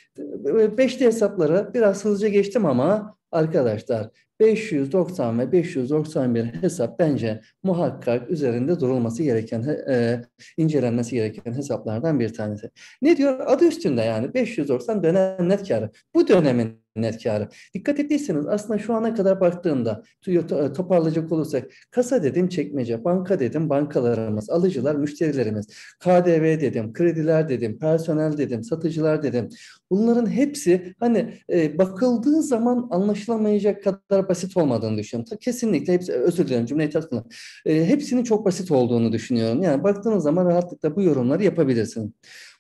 Beşli hesapları biraz hızlıca geçtim ama arkadaşlar 590 ve 591 hesap bence muhakkak üzerinde durulması gereken, e, incelenmesi gereken hesaplardan bir tanesi. Ne diyor? Adı üstünde yani 590 dönem net karı. Bu dönemin net karı. Dikkat ettiyseniz aslında şu ana kadar baktığımda e, toparlayacak olursak kasa dedim çekmece, banka dedim bankalarımız, alıcılar müşterilerimiz, KDV dedim, krediler dedim, personel dedim, satıcılar dedim. Bunların hepsi hani e, bakıldığı zaman anlaşılamayacak kadar basit olmadığını düşünüyorum. Kesinlikle hepsi, özür dilerim cümleyi ters E, hepsinin çok basit olduğunu düşünüyorum. Yani baktığınız zaman rahatlıkla bu yorumları yapabilirsiniz.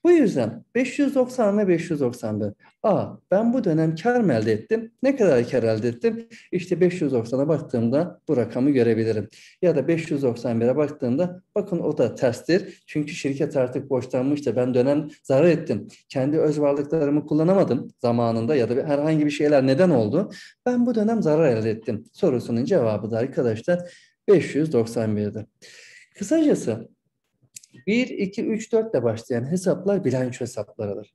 Bu yüzden 590 ile 594. Aa ben bu dönem kar mı elde ettim? Ne kadar kar elde ettim? İşte 590'a baktığımda bu rakamı görebilirim. Ya da 591'e baktığımda bakın o da terstir. Çünkü şirket artık borçlanmış da ben dönem zarar ettim. Kendi öz varlıklarımı kullanamadım zamanında ya da herhangi bir şeyler neden oldu? Ben bu dönem zarar elde ettim. Sorusunun cevabı da arkadaşlar 591'dir. Kısacası 1, 2, 3, 4 ile başlayan hesaplar bilanço hesaplarıdır.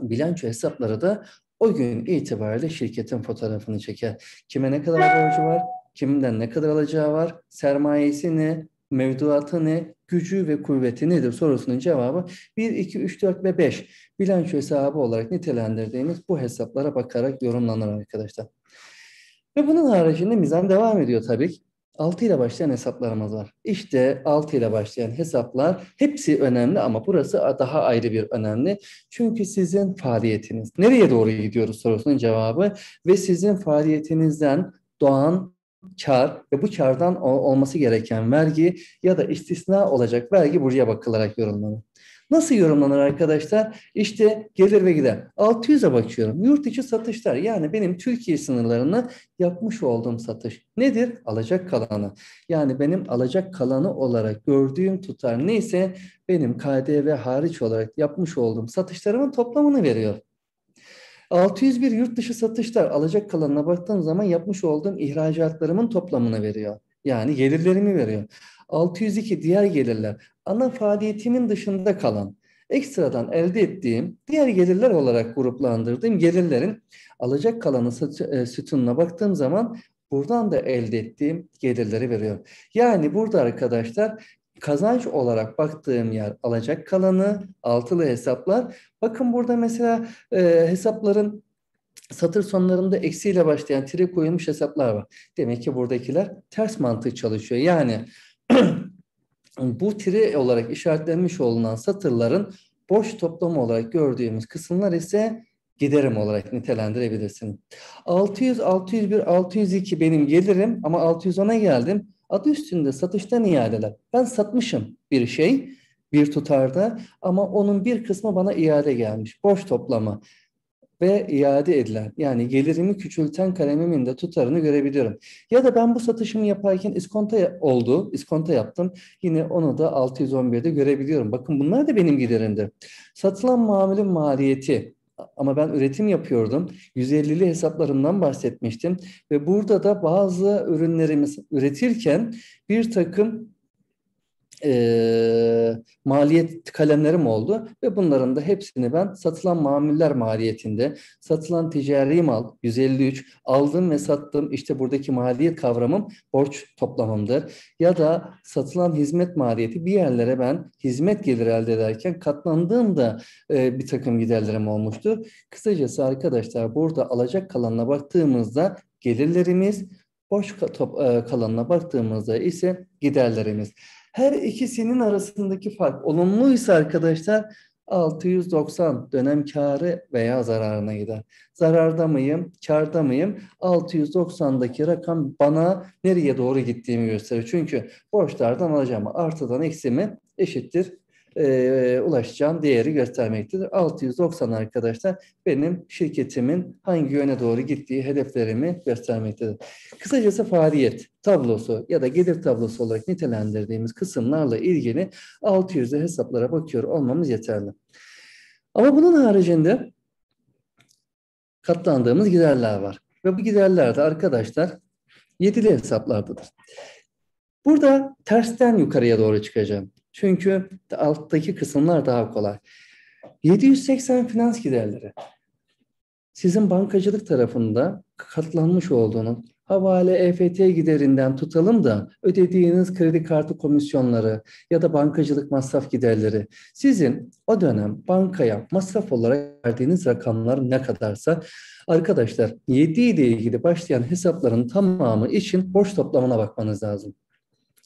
Bilanço hesapları da o gün itibariyle şirketin fotoğrafını çeker. Kime ne kadar borcu var, kimden ne kadar alacağı var, sermayesi ne, mevduatı ne, gücü ve kuvveti nedir sorusunun cevabı 1, 2, 3, 4 ve 5 bilanço hesabı olarak nitelendirdiğimiz bu hesaplara bakarak yorumlanır arkadaşlar. Ve bunun haricinde mizan devam ediyor tabii 6 ile başlayan hesaplarımız var. İşte 6 ile başlayan hesaplar hepsi önemli ama burası daha ayrı bir önemli. Çünkü sizin faaliyetiniz nereye doğru gidiyoruz sorusunun cevabı ve sizin faaliyetinizden doğan kar ve bu kardan olması gereken vergi ya da istisna olacak vergi buraya bakılarak yorumlanır. Nasıl yorumlanır arkadaşlar? İşte gelir ve gider. 600'e bakıyorum. Yurt içi satışlar yani benim Türkiye sınırlarını yapmış olduğum satış. Nedir? Alacak kalanı. Yani benim alacak kalanı olarak gördüğüm tutar neyse benim KDV hariç olarak yapmış olduğum satışlarımın toplamını veriyor. 601 yurt dışı satışlar alacak kalanına baktığım zaman yapmış olduğum ihracatlarımın toplamını veriyor. Yani gelirlerimi veriyor. 602 diğer gelirler ana faaliyetimin dışında kalan ekstradan elde ettiğim diğer gelirler olarak gruplandırdığım gelirlerin alacak kalanı e, sütununa baktığım zaman buradan da elde ettiğim gelirleri veriyor. Yani burada arkadaşlar kazanç olarak baktığım yer alacak kalanı altılı hesaplar. Bakın burada mesela e, hesapların satır sonlarında eksiyle başlayan tire koyulmuş hesaplar var. Demek ki buradakiler ters mantığı çalışıyor. Yani bu tire olarak işaretlenmiş olunan satırların boş toplamı olarak gördüğümüz kısımlar ise giderim olarak nitelendirebilirsin. 600, 601, 602 benim gelirim ama 610'a geldim. Adı üstünde satıştan iadeler. Ben satmışım bir şey bir tutarda ama onun bir kısmı bana iade gelmiş. Boş toplama ve iade edilen yani gelirimi küçülten kalemimin de tutarını görebiliyorum. Ya da ben bu satışımı yaparken iskonto oldu, iskonto yaptım. Yine onu da 611'de görebiliyorum. Bakın bunlar da benim giderimdir. Satılan mamulün maliyeti ama ben üretim yapıyordum. 150'li hesaplarımdan bahsetmiştim. Ve burada da bazı ürünlerimiz üretirken bir takım e, maliyet kalemlerim oldu ve bunların da hepsini ben satılan mamuller maliyetinde, satılan ticari mal 153, aldım ve sattım işte buradaki maliyet kavramım borç toplamımdır. Ya da satılan hizmet maliyeti bir yerlere ben hizmet geliri elde ederken katlandığımda e, bir takım giderlerim olmuştur. Kısacası arkadaşlar burada alacak kalanına baktığımızda gelirlerimiz, borç kalanına baktığımızda ise giderlerimiz. Her ikisinin arasındaki fark olumluysa arkadaşlar 690 dönem karı veya zararına gider. Zararda mıyım, karda mıyım? 690'daki rakam bana nereye doğru gittiğimi gösterir. Çünkü borçlardan alacağım artıdan eksimi eşittir e, ulaşacağım değeri göstermektedir. 690 arkadaşlar benim şirketimin hangi yöne doğru gittiği hedeflerimi göstermektedir. Kısacası faaliyet tablosu ya da gelir tablosu olarak nitelendirdiğimiz kısımlarla ilgili 600'lü hesaplara bakıyor olmamız yeterli. Ama bunun haricinde katlandığımız giderler var. Ve bu giderler de arkadaşlar yedili hesaplardadır. Burada tersten yukarıya doğru çıkacağım. Çünkü alttaki kısımlar daha kolay. 780 finans giderleri. Sizin bankacılık tarafında katlanmış olduğunuz havale EFT giderinden tutalım da ödediğiniz kredi kartı komisyonları ya da bankacılık masraf giderleri sizin o dönem bankaya masraf olarak verdiğiniz rakamlar ne kadarsa arkadaşlar 7 ile ilgili başlayan hesapların tamamı için borç toplamına bakmanız lazım.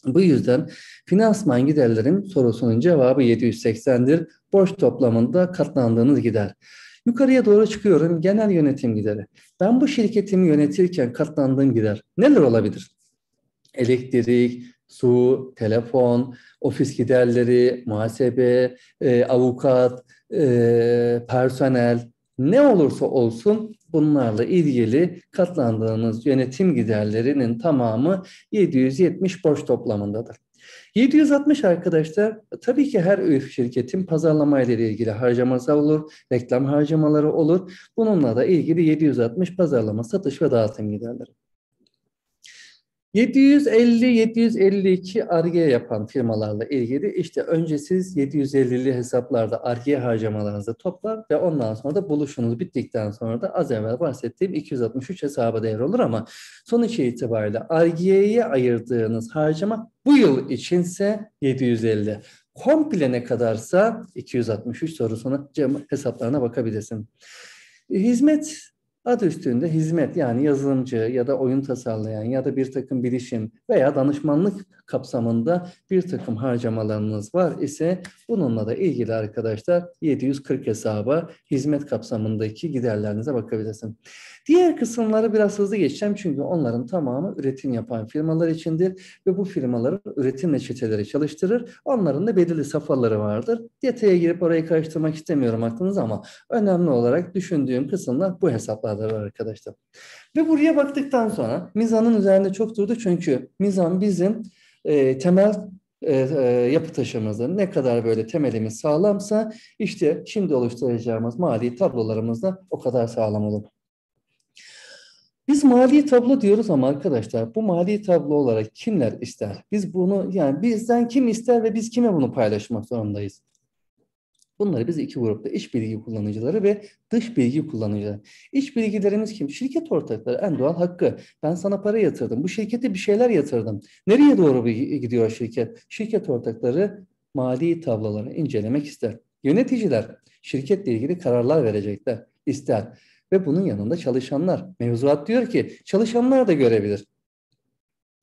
Bu yüzden finansman giderlerin sorusunun cevabı 780'dir. Borç toplamında katlandığınız gider. Yukarıya doğru çıkıyorum. Genel yönetim gideri. Ben bu şirketimi yönetirken katlandığım gider. Neler olabilir? Elektrik, su, telefon, ofis giderleri, muhasebe, e, avukat, e, personel, ne olursa olsun bunlarla ilgili katlandığınız yönetim giderlerinin tamamı 770 borç toplamındadır. 760 arkadaşlar tabii ki her şirketin pazarlama ile ilgili harcaması olur, reklam harcamaları olur. Bununla da ilgili 760 pazarlama, satış ve dağıtım giderleri. 750-752 ARGE yapan firmalarla ilgili işte önce siz 750'li hesaplarda ARGE harcamalarınızı toplar ve ondan sonra da buluşunuz bittikten sonra da az evvel bahsettiğim 263 hesaba değer olur ama sonuç itibariyle ARGE'ye ayırdığınız harcama bu yıl içinse 750. Komple ne kadarsa 263 sorusuna hesaplarına bakabilirsin. Hizmet Ad üstünde hizmet yani yazılımcı ya da oyun tasarlayan ya da bir takım bilişim veya danışmanlık kapsamında bir takım harcamalarınız var ise bununla da ilgili arkadaşlar 740 hesaba hizmet kapsamındaki giderlerinize bakabilirsiniz. Diğer kısımları biraz hızlı geçeceğim çünkü onların tamamı üretim yapan firmalar içindir ve bu firmaları üretim reçeteleri çalıştırır. Onların da belirli safhaları vardır. Detaya girip orayı karıştırmak istemiyorum aklınız ama önemli olarak düşündüğüm kısımlar bu hesaplarda var arkadaşlar. Ve buraya baktıktan sonra mizanın üzerinde çok durdu çünkü mizan bizim e, temel e, e, yapı taşımızın ne kadar böyle temelimiz sağlamsa işte şimdi oluşturacağımız mali tablolarımız da o kadar sağlam olur. Biz mali tablo diyoruz ama arkadaşlar bu mali tablo olarak kimler ister? Biz bunu yani bizden kim ister ve biz kime bunu paylaşmak zorundayız? Bunları biz iki grupta iç bilgi kullanıcıları ve dış bilgi kullanıcıları. İç bilgilerimiz kim? Şirket ortakları en doğal hakkı. Ben sana para yatırdım. Bu şirkete bir şeyler yatırdım. Nereye doğru gidiyor şirket? Şirket ortakları mali tabloları incelemek ister. Yöneticiler şirketle ilgili kararlar verecekler, ister ve bunun yanında çalışanlar. Mevzuat diyor ki çalışanlar da görebilir.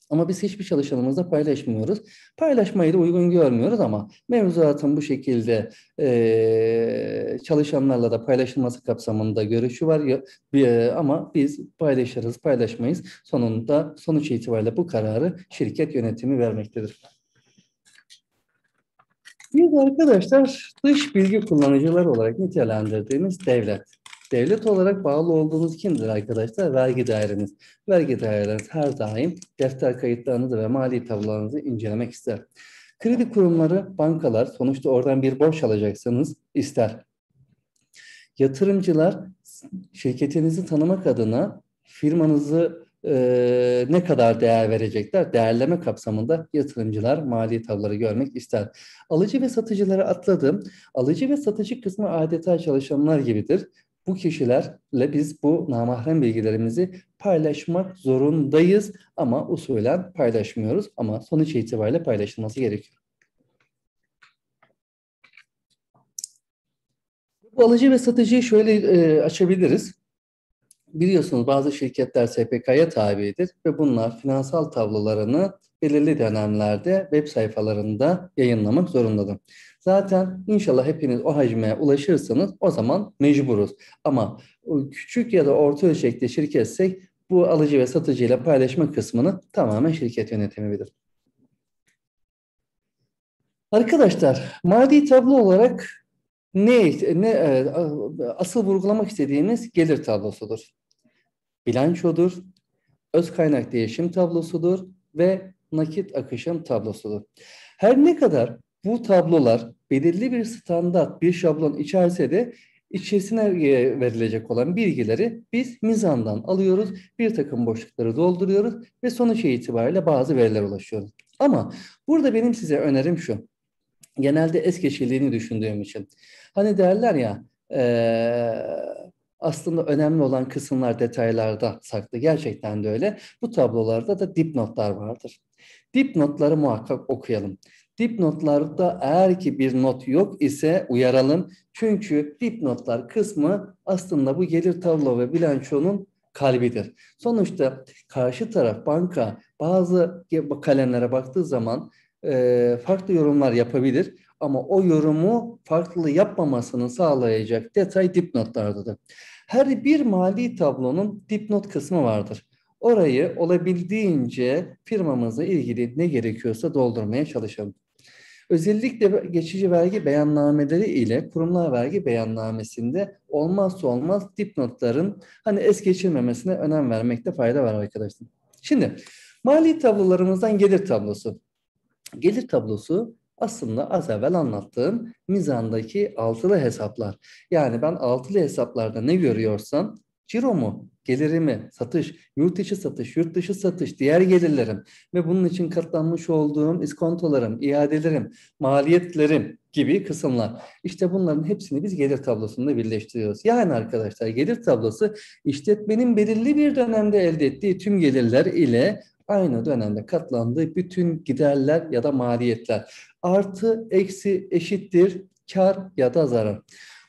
Ama biz hiçbir çalışanımızla paylaşmıyoruz. Paylaşmayı da uygun görmüyoruz ama mevzuatın bu şekilde e, çalışanlarla da paylaşılması kapsamında görüşü var ya, e, ama biz paylaşırız, paylaşmayız. Sonunda sonuç itibariyle bu kararı şirket yönetimi vermektedir. Biz arkadaşlar dış bilgi kullanıcılar olarak nitelendirdiğimiz devlet. Devlet olarak bağlı olduğunuz kimdir arkadaşlar? Vergi daireniz. Vergi daireniz her daim defter kayıtlarınızı ve mali tablolarınızı incelemek ister. Kredi kurumları, bankalar sonuçta oradan bir borç alacaksanız ister. Yatırımcılar şirketinizi tanımak adına firmanızı e, ne kadar değer verecekler? Değerleme kapsamında yatırımcılar mali tabloları görmek ister. Alıcı ve satıcıları atladım. Alıcı ve satıcı kısmı adeta çalışanlar gibidir bu kişilerle biz bu namahrem bilgilerimizi paylaşmak zorundayız ama usulen paylaşmıyoruz ama sonuç itibariyle paylaşılması gerekiyor. Bu alıcı ve satıcıyı şöyle e, açabiliriz. Biliyorsunuz bazı şirketler SPK'ya tabidir ve bunlar finansal tablolarını belirli dönemlerde web sayfalarında yayınlamak zorundadır. Zaten inşallah hepiniz o hacme ulaşırsanız o zaman mecburuz. Ama küçük ya da orta ölçekli şirketsek bu alıcı ve satıcıyla paylaşma kısmını tamamen şirket yönetimi bilir. Arkadaşlar, mali tablo olarak ne, ne e, asıl vurgulamak istediğimiz gelir tablosudur. Bilançodur, öz kaynak değişim tablosudur ve nakit akışın tablosudur. Her ne kadar bu tablolar belirli bir standart, bir şablon içerse de içerisine e, verilecek olan bilgileri biz mizandan alıyoruz, bir takım boşlukları dolduruyoruz ve sonuç itibariyle bazı veriler ulaşıyoruz. Ama burada benim size önerim şu, genelde es geçildiğini düşündüğüm için. Hani derler ya, ee, aslında önemli olan kısımlar detaylarda saklı. Gerçekten de öyle. Bu tablolarda da dipnotlar vardır. Dipnotları muhakkak okuyalım. Dipnotlarda eğer ki bir not yok ise uyaralım. Çünkü dipnotlar kısmı aslında bu gelir tablo ve bilançonun kalbidir. Sonuçta karşı taraf banka bazı kalemlere baktığı zaman e, farklı yorumlar yapabilir. Ama o yorumu farklı yapmamasını sağlayacak detay dipnotlardadır. Her bir mali tablonun dipnot kısmı vardır. Orayı olabildiğince firmamızla ilgili ne gerekiyorsa doldurmaya çalışalım. Özellikle geçici vergi beyannameleri ile kurumlar vergi beyannamesinde olmazsa olmaz dipnotların hani es geçirmemesine önem vermekte fayda var arkadaşlar. Şimdi mali tablolarımızdan gelir tablosu. Gelir tablosu aslında az evvel anlattığım mizandaki altılı hesaplar. Yani ben altılı hesaplarda ne görüyorsam ciro mu, gelirimi, satış, yurt içi satış, yurt dışı satış, diğer gelirlerim ve bunun için katlanmış olduğum iskontolarım, iadelerim, maliyetlerim gibi kısımlar. İşte bunların hepsini biz gelir tablosunda birleştiriyoruz. Yani arkadaşlar gelir tablosu işletmenin belirli bir dönemde elde ettiği tüm gelirler ile aynı dönemde katlandığı bütün giderler ya da maliyetler. Artı, eksi eşittir kar ya da zarar.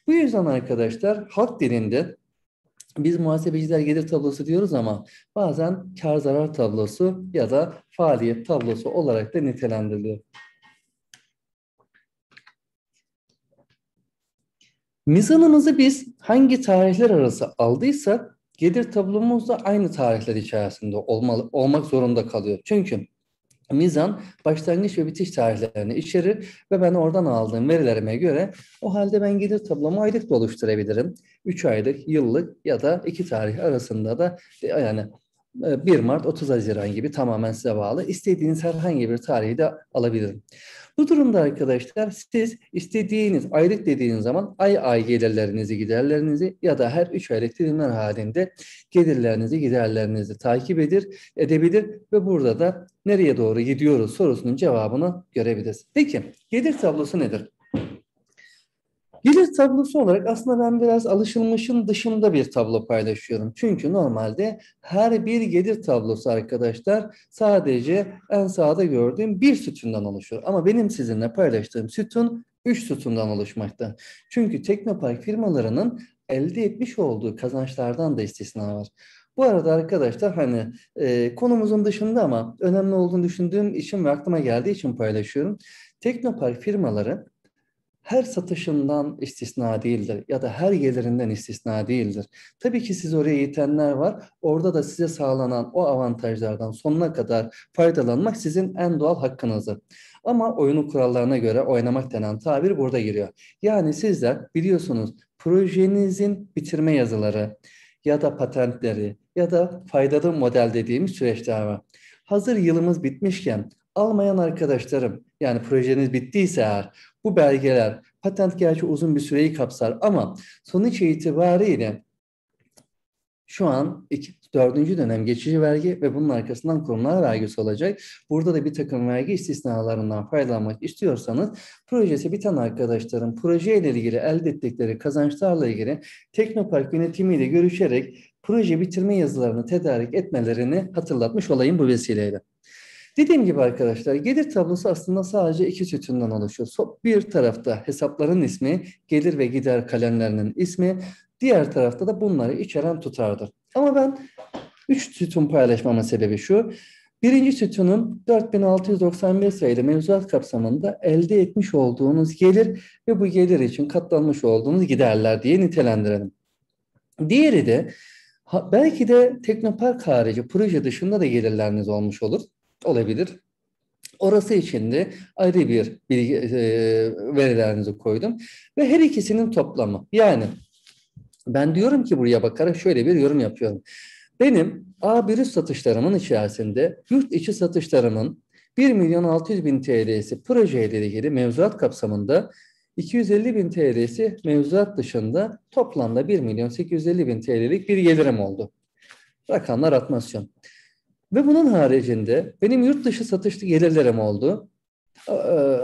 Bu yüzden arkadaşlar halk dilinde biz muhasebeciler gelir tablosu diyoruz ama bazen kar zarar tablosu ya da faaliyet tablosu olarak da nitelendiriliyor. Mizanımızı biz hangi tarihler arası aldıysa gelir tablomuz da aynı tarihler içerisinde olmalı, olmak zorunda kalıyor. Çünkü Mizan başlangıç ve bitiş tarihlerini içerir ve ben oradan aldığım verilerime göre o halde ben gelir tablomu aylık da oluşturabilirim. 3 aylık, yıllık ya da iki tarih arasında da e, yani 1 e, Mart 30 Haziran gibi tamamen size bağlı. istediğiniz herhangi bir tarihi de alabilirim. Bu durumda arkadaşlar siz istediğiniz aylık dediğiniz zaman ay ay gelirlerinizi giderlerinizi ya da her üç aylık dilimler halinde gelirlerinizi giderlerinizi takip edir, edebilir ve burada da nereye doğru gidiyoruz sorusunun cevabını görebiliriz. Peki gelir tablosu nedir? Gelir tablosu olarak aslında ben biraz alışılmışın dışında bir tablo paylaşıyorum. Çünkü normalde her bir gelir tablosu arkadaşlar sadece en sağda gördüğüm bir sütundan oluşur. Ama benim sizinle paylaştığım sütun 3 sütundan oluşmakta. Çünkü Teknopark firmalarının elde etmiş olduğu kazançlardan da istisna var. Bu arada arkadaşlar hani e, konumuzun dışında ama önemli olduğunu düşündüğüm için ve aklıma geldiği için paylaşıyorum. Teknopark firmaları her satışından istisna değildir ya da her gelirinden istisna değildir. Tabii ki siz oraya itenler var. Orada da size sağlanan o avantajlardan sonuna kadar faydalanmak sizin en doğal hakkınızdır. Ama oyunun kurallarına göre oynamak denen tabir burada giriyor. Yani sizler biliyorsunuz projenizin bitirme yazıları ya da patentleri ya da faydalı model dediğimiz süreçler var. Hazır yılımız bitmişken almayan arkadaşlarım yani projeniz bittiyse eğer bu belgeler. Patent gerçi uzun bir süreyi kapsar ama sonuç itibariyle şu an iki, dördüncü dönem geçici vergi ve bunun arkasından kurumlar vergisi olacak. Burada da bir takım vergi istisnalarından faydalanmak istiyorsanız projesi biten arkadaşların projeyle ilgili elde ettikleri kazançlarla ilgili Teknopark yönetimiyle görüşerek proje bitirme yazılarını tedarik etmelerini hatırlatmış olayım bu vesileyle. Dediğim gibi arkadaşlar gelir tablosu aslında sadece iki sütundan oluşuyor. Bir tarafta hesapların ismi, gelir ve gider kalemlerinin ismi, diğer tarafta da bunları içeren tutardır. Ama ben üç sütun paylaşmamın sebebi şu. Birinci sütunun 4691 sayılı mevzuat kapsamında elde etmiş olduğunuz gelir ve bu gelir için katlanmış olduğunuz giderler diye nitelendirelim. Diğeri de belki de teknopark harici proje dışında da gelirleriniz olmuş olur olabilir. Orası için de ayrı bir bilgi, e, verilerinizi koydum. Ve her ikisinin toplamı. Yani ben diyorum ki buraya bakarak şöyle bir yorum yapıyorum. Benim A1 satışlarımın içerisinde yurt içi satışlarımın 1 milyon 600 bin TL'si projeyle ilgili mevzuat kapsamında 250 bin TL'si mevzuat dışında toplamda 1 milyon 850 bin TL'lik bir gelirim oldu. Rakamlar atmasyon. Ve bunun haricinde benim yurt dışı satışlı gelirlerim oldu. Ee,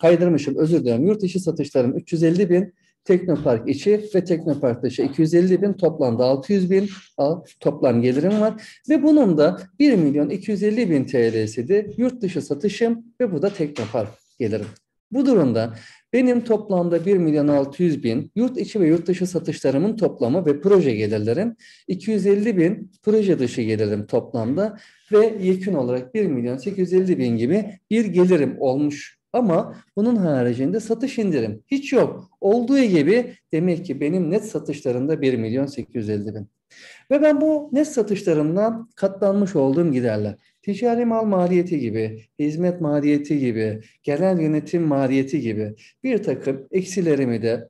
kaydırmışım özür dilerim. Yurt dışı satışlarım 350 bin. Teknopark içi ve Teknopark dışı 250 bin toplamda 600 bin toplam gelirim var. Ve bunun da 1 milyon 250 bin TL'si de yurt dışı satışım ve bu da Teknopark gelirim. Bu durumda benim toplamda 1 milyon 600 bin yurt içi ve yurt dışı satışlarımın toplamı ve proje gelirlerim 250 bin proje dışı gelirim toplamda ve yekün olarak 1 milyon 850 bin gibi bir gelirim olmuş. Ama bunun haricinde satış indirim hiç yok. Olduğu gibi demek ki benim net satışlarımda 1 milyon 850 bin. Ve ben bu net satışlarımdan katlanmış olduğum giderler ticari mal maliyeti gibi, hizmet maliyeti gibi, genel yönetim maliyeti gibi bir takım eksilerimi de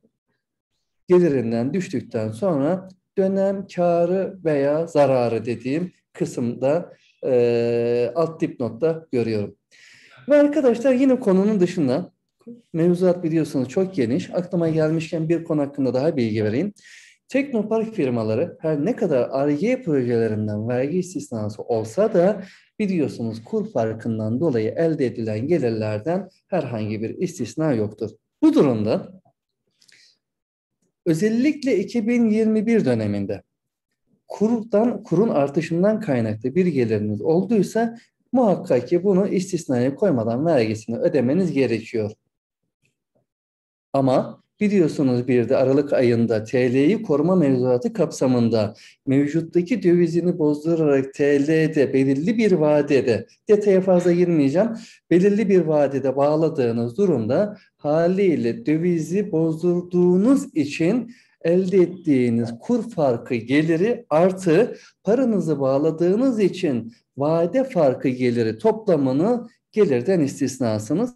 gelirinden düştükten sonra dönem karı veya zararı dediğim kısımda e, alt dipnotta görüyorum. Ve arkadaşlar yine konunun dışında mevzuat biliyorsunuz çok geniş. Aklıma gelmişken bir konu hakkında daha bilgi vereyim. Teknopark firmaları her ne kadar ARGE projelerinden vergi istisnası olsa da Biliyorsunuz kur farkından dolayı elde edilen gelirlerden herhangi bir istisna yoktur. Bu durumda özellikle 2021 döneminde kurdan kurun artışından kaynaklı bir geliriniz olduysa muhakkak ki bunu istisnaya koymadan vergisini ödemeniz gerekiyor. Ama Biliyorsunuz bir de Aralık ayında TL'yi koruma mevzuatı kapsamında mevcuttaki dövizini bozdurarak TL'de belirli bir vadede, detaya fazla girmeyeceğim, belirli bir vadede bağladığınız durumda haliyle dövizi bozdurduğunuz için elde ettiğiniz kur farkı geliri artı paranızı bağladığınız için vade farkı geliri toplamını gelirden istisnasınız.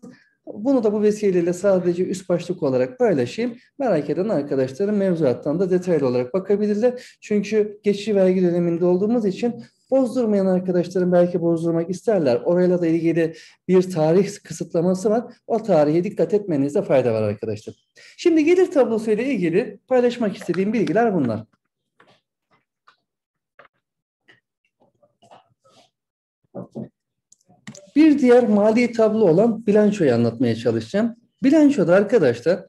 Bunu da bu vesileyle sadece üst başlık olarak paylaşayım. Merak eden arkadaşlarım mevzuattan da detaylı olarak bakabilirler. Çünkü geçici vergi döneminde olduğumuz için bozdurmayan arkadaşlarım belki bozdurmak isterler. Orayla da ilgili bir tarih kısıtlaması var. O tarihe dikkat etmenizde fayda var arkadaşlar. Şimdi gelir tablosu ile ilgili paylaşmak istediğim bilgiler bunlar. Thank bir diğer mali tablo olan bilançoyu anlatmaya çalışacağım. Bilançoda arkadaşlar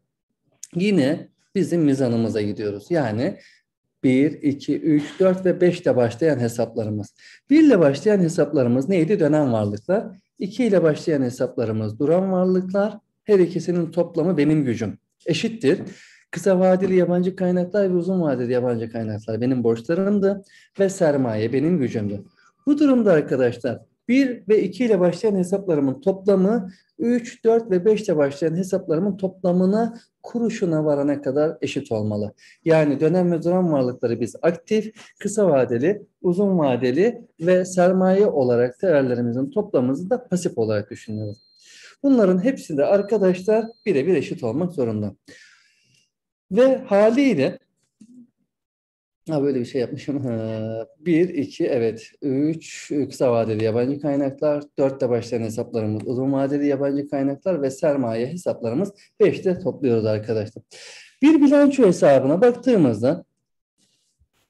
yine bizim mizanımıza gidiyoruz. Yani 1, 2, 3, 4 ve 5 ile başlayan hesaplarımız. 1 ile başlayan hesaplarımız neydi? Dönem varlıklar. 2 ile başlayan hesaplarımız duran varlıklar. Her ikisinin toplamı benim gücüm. Eşittir. Kısa vadeli yabancı kaynaklar ve uzun vadeli yabancı kaynaklar benim borçlarımdı ve sermaye benim gücümdü. Bu durumda arkadaşlar 1 ve 2 ile başlayan hesaplarımın toplamı 3, 4 ve 5 ile başlayan hesaplarımın toplamına kuruşuna varana kadar eşit olmalı. Yani dönem ve duran varlıkları biz aktif, kısa vadeli, uzun vadeli ve sermaye olarak değerlerimizin toplamımızı da pasif olarak düşünüyoruz. Bunların hepsi de arkadaşlar birebir eşit olmak zorunda. Ve haliyle Ha böyle bir şey yapmışım. Bir, iki, evet. Üç, kısa vadeli yabancı kaynaklar. Dörtte başlayan hesaplarımız uzun vadeli yabancı kaynaklar ve sermaye hesaplarımız. Beşte topluyoruz arkadaşlar. Bir bilanço hesabına baktığımızda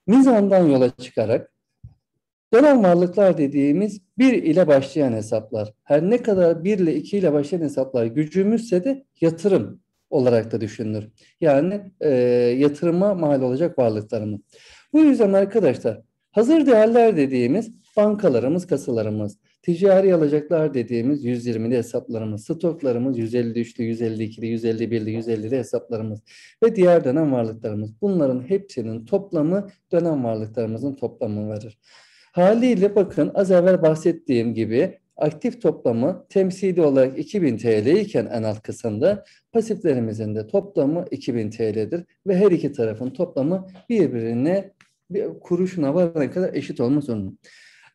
mizandan yola çıkarak dönem varlıklar dediğimiz bir ile başlayan hesaplar. Her ne kadar bir ile iki ile başlayan hesaplar gücümüzse de yatırım olarak da düşünülür. Yani e, yatırıma mal olacak varlıklarımız. Bu yüzden arkadaşlar hazır değerler dediğimiz bankalarımız, kasalarımız, ticari alacaklar dediğimiz 120'li hesaplarımız, stoklarımız 153'lü, 152'li, 151'li, 150'li hesaplarımız ve diğer dönem varlıklarımız. Bunların hepsinin toplamı dönem varlıklarımızın toplamı verir. Haliyle bakın az evvel bahsettiğim gibi aktif toplamı temsili olarak 2000 TL iken en alt kısımda pasiflerimizin de toplamı 2000 TL'dir ve her iki tarafın toplamı birbirine bir kuruşuna varana kadar eşit olmak zorunda.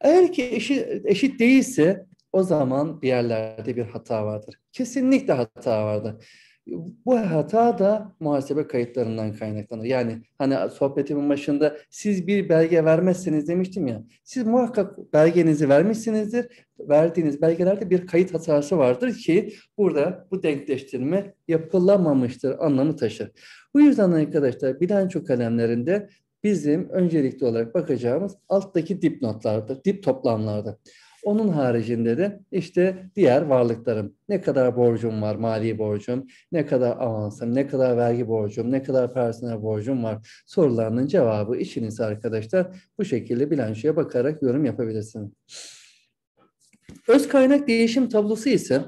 Eğer ki eşit, eşit değilse o zaman bir yerlerde bir hata vardır. Kesinlikle hata vardır. Bu hata da muhasebe kayıtlarından kaynaklanır. Yani hani sohbetimin başında siz bir belge vermezseniz demiştim ya. Siz muhakkak belgenizi vermişsinizdir. Verdiğiniz belgelerde bir kayıt hatası vardır ki burada bu denkleştirme yapılamamıştır anlamı taşır. Bu yüzden arkadaşlar bilanço kalemlerinde bizim öncelikli olarak bakacağımız alttaki dipnotlardır, dip toplamlardır. Onun haricinde de işte diğer varlıklarım. Ne kadar borcum var, mali borcum, ne kadar avansım, ne kadar vergi borcum, ne kadar personel borcum var sorularının cevabı işiniz arkadaşlar. Bu şekilde bilançoya bakarak yorum yapabilirsiniz. Öz kaynak değişim tablosu ise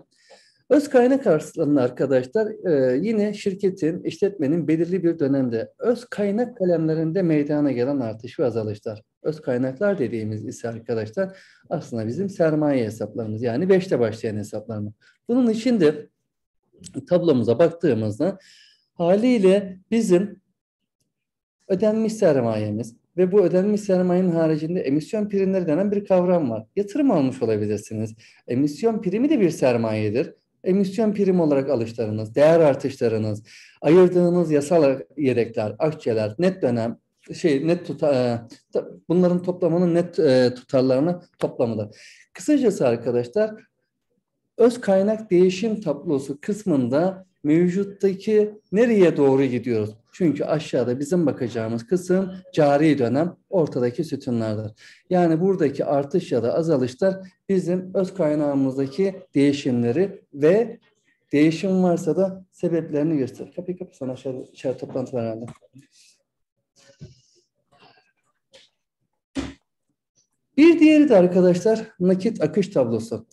Öz kaynak arslanı arkadaşlar e, yine şirketin, işletmenin belirli bir dönemde öz kaynak kalemlerinde meydana gelen artış ve azalışlar. Öz kaynaklar dediğimiz ise arkadaşlar aslında bizim sermaye hesaplarımız yani 5'te başlayan hesaplarımız. Bunun için de tablomuza baktığımızda haliyle bizim ödenmiş sermayemiz ve bu ödenmiş sermayenin haricinde emisyon primleri denen bir kavram var. Yatırım almış olabilirsiniz. Emisyon primi de bir sermayedir. Emisyon prim olarak alışlarınız, değer artışlarınız, ayırdığınız yasal yedekler, akçeler, net dönem, şey net tutar e, bunların toplamının net e, tutarlarını toplamıdır. Kısacası arkadaşlar öz kaynak değişim tablosu kısmında mevcuttaki nereye doğru gidiyoruz? Çünkü aşağıda bizim bakacağımız kısım cari dönem ortadaki sütunlardır. Yani buradaki artış ya da azalışlar bizim öz kaynağımızdaki değişimleri ve değişim varsa da sebeplerini gösterir. Kapıyı kapı sana aşağı, aşağı toplantı var herhalde. Bir diğeri de arkadaşlar nakit akış tablosu.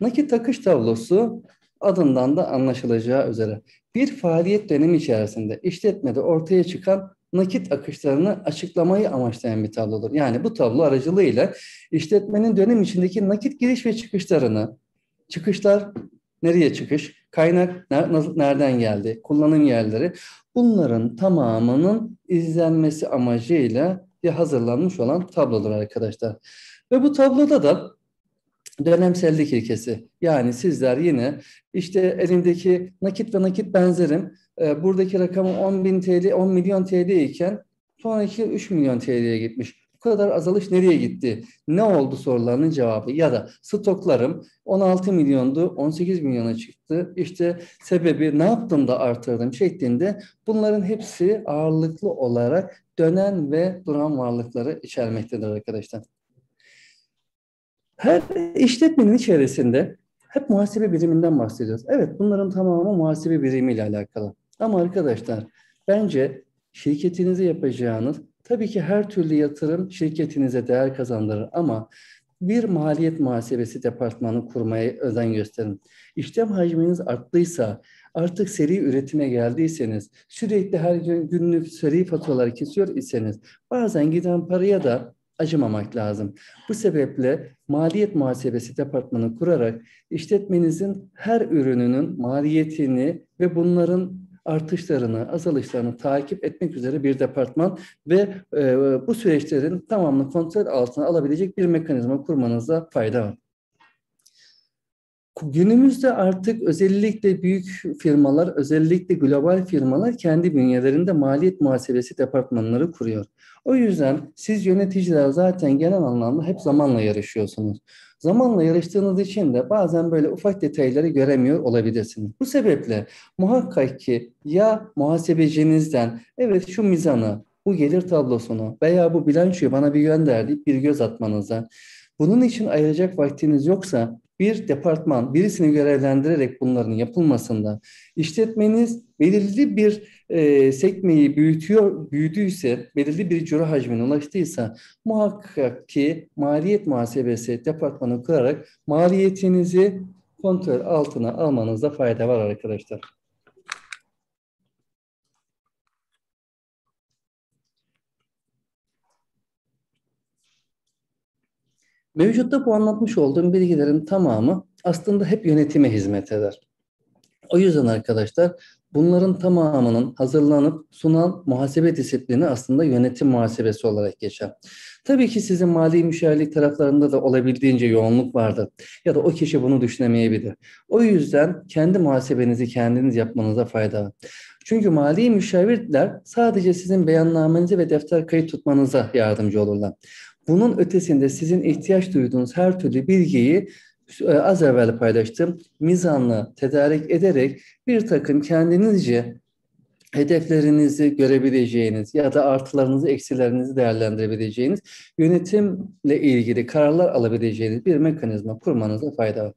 Nakit akış tablosu adından da anlaşılacağı üzere bir faaliyet dönemi içerisinde işletmede ortaya çıkan nakit akışlarını açıklamayı amaçlayan bir tablodur. Yani bu tablo aracılığıyla işletmenin dönem içindeki nakit giriş ve çıkışlarını, çıkışlar nereye çıkış, kaynak nereden geldi, kullanım yerleri bunların tamamının izlenmesi amacıyla diye hazırlanmış olan tablodur arkadaşlar. Ve bu tabloda da dönemsellik ilkesi. Yani sizler yine işte elindeki nakit ve nakit benzerim e, buradaki rakamı 10 bin TL, 10 milyon TL iken sonraki 3 milyon TL'ye gitmiş bu kadar azalış nereye gitti? Ne oldu sorularının cevabı ya da stoklarım 16 milyondu 18 milyona çıktı. İşte sebebi ne yaptım da artırdım şeklinde bunların hepsi ağırlıklı olarak dönen ve duran varlıkları içermektedir arkadaşlar. Her işletmenin içerisinde hep muhasebe biriminden bahsediyoruz. Evet bunların tamamı muhasebe birimiyle alakalı. Ama arkadaşlar bence şirketinize yapacağınız tabii ki her türlü yatırım şirketinize değer kazandırır ama bir maliyet muhasebesi departmanı kurmaya özen gösterin. İşlem hacminiz arttıysa, artık seri üretime geldiyseniz, sürekli her gün günlük seri faturalar kesiyor iseniz bazen giden paraya da acımamak lazım. Bu sebeple maliyet muhasebesi departmanı kurarak işletmenizin her ürününün maliyetini ve bunların artışlarını, azalışlarını takip etmek üzere bir departman ve e, bu süreçlerin tamamını kontrol altına alabilecek bir mekanizma kurmanıza fayda var. Günümüzde artık özellikle büyük firmalar, özellikle global firmalar kendi bünyelerinde maliyet muhasebesi departmanları kuruyor. O yüzden siz yöneticiler zaten genel anlamda hep zamanla yarışıyorsunuz. Zamanla yarıştığınız için de bazen böyle ufak detayları göremiyor olabilirsiniz. Bu sebeple muhakkak ki ya muhasebecinizden evet şu mizanı, bu gelir tablosunu veya bu bilançoyu bana bir gönderdi bir göz atmanıza. Bunun için ayıracak vaktiniz yoksa bir departman birisini görevlendirerek bunların yapılmasında işletmeniz belirli bir e, sekmeyi büyütüyor büyüdüyse belirli bir ciro hacmine ulaştıysa muhakkak ki maliyet muhasebesi departmanı kurarak maliyetinizi kontrol altına almanızda fayda var arkadaşlar. Mevcutta bu anlatmış olduğum bilgilerin tamamı aslında hep yönetime hizmet eder. O yüzden arkadaşlar bunların tamamının hazırlanıp sunan muhasebe disiplini aslında yönetim muhasebesi olarak geçer. Tabii ki sizin mali müşavirlik taraflarında da olabildiğince yoğunluk vardır. Ya da o kişi bunu düşünemeyebilir. O yüzden kendi muhasebenizi kendiniz yapmanıza fayda var. Çünkü mali müşavirler sadece sizin beyannamenizi ve defter kayıt tutmanıza yardımcı olurlar. Bunun ötesinde sizin ihtiyaç duyduğunuz her türlü bilgiyi e, az evvel paylaştım. Mizanla tedarik ederek bir takım kendinizce hedeflerinizi görebileceğiniz ya da artılarınızı, eksilerinizi değerlendirebileceğiniz, yönetimle ilgili kararlar alabileceğiniz bir mekanizma kurmanızda fayda var.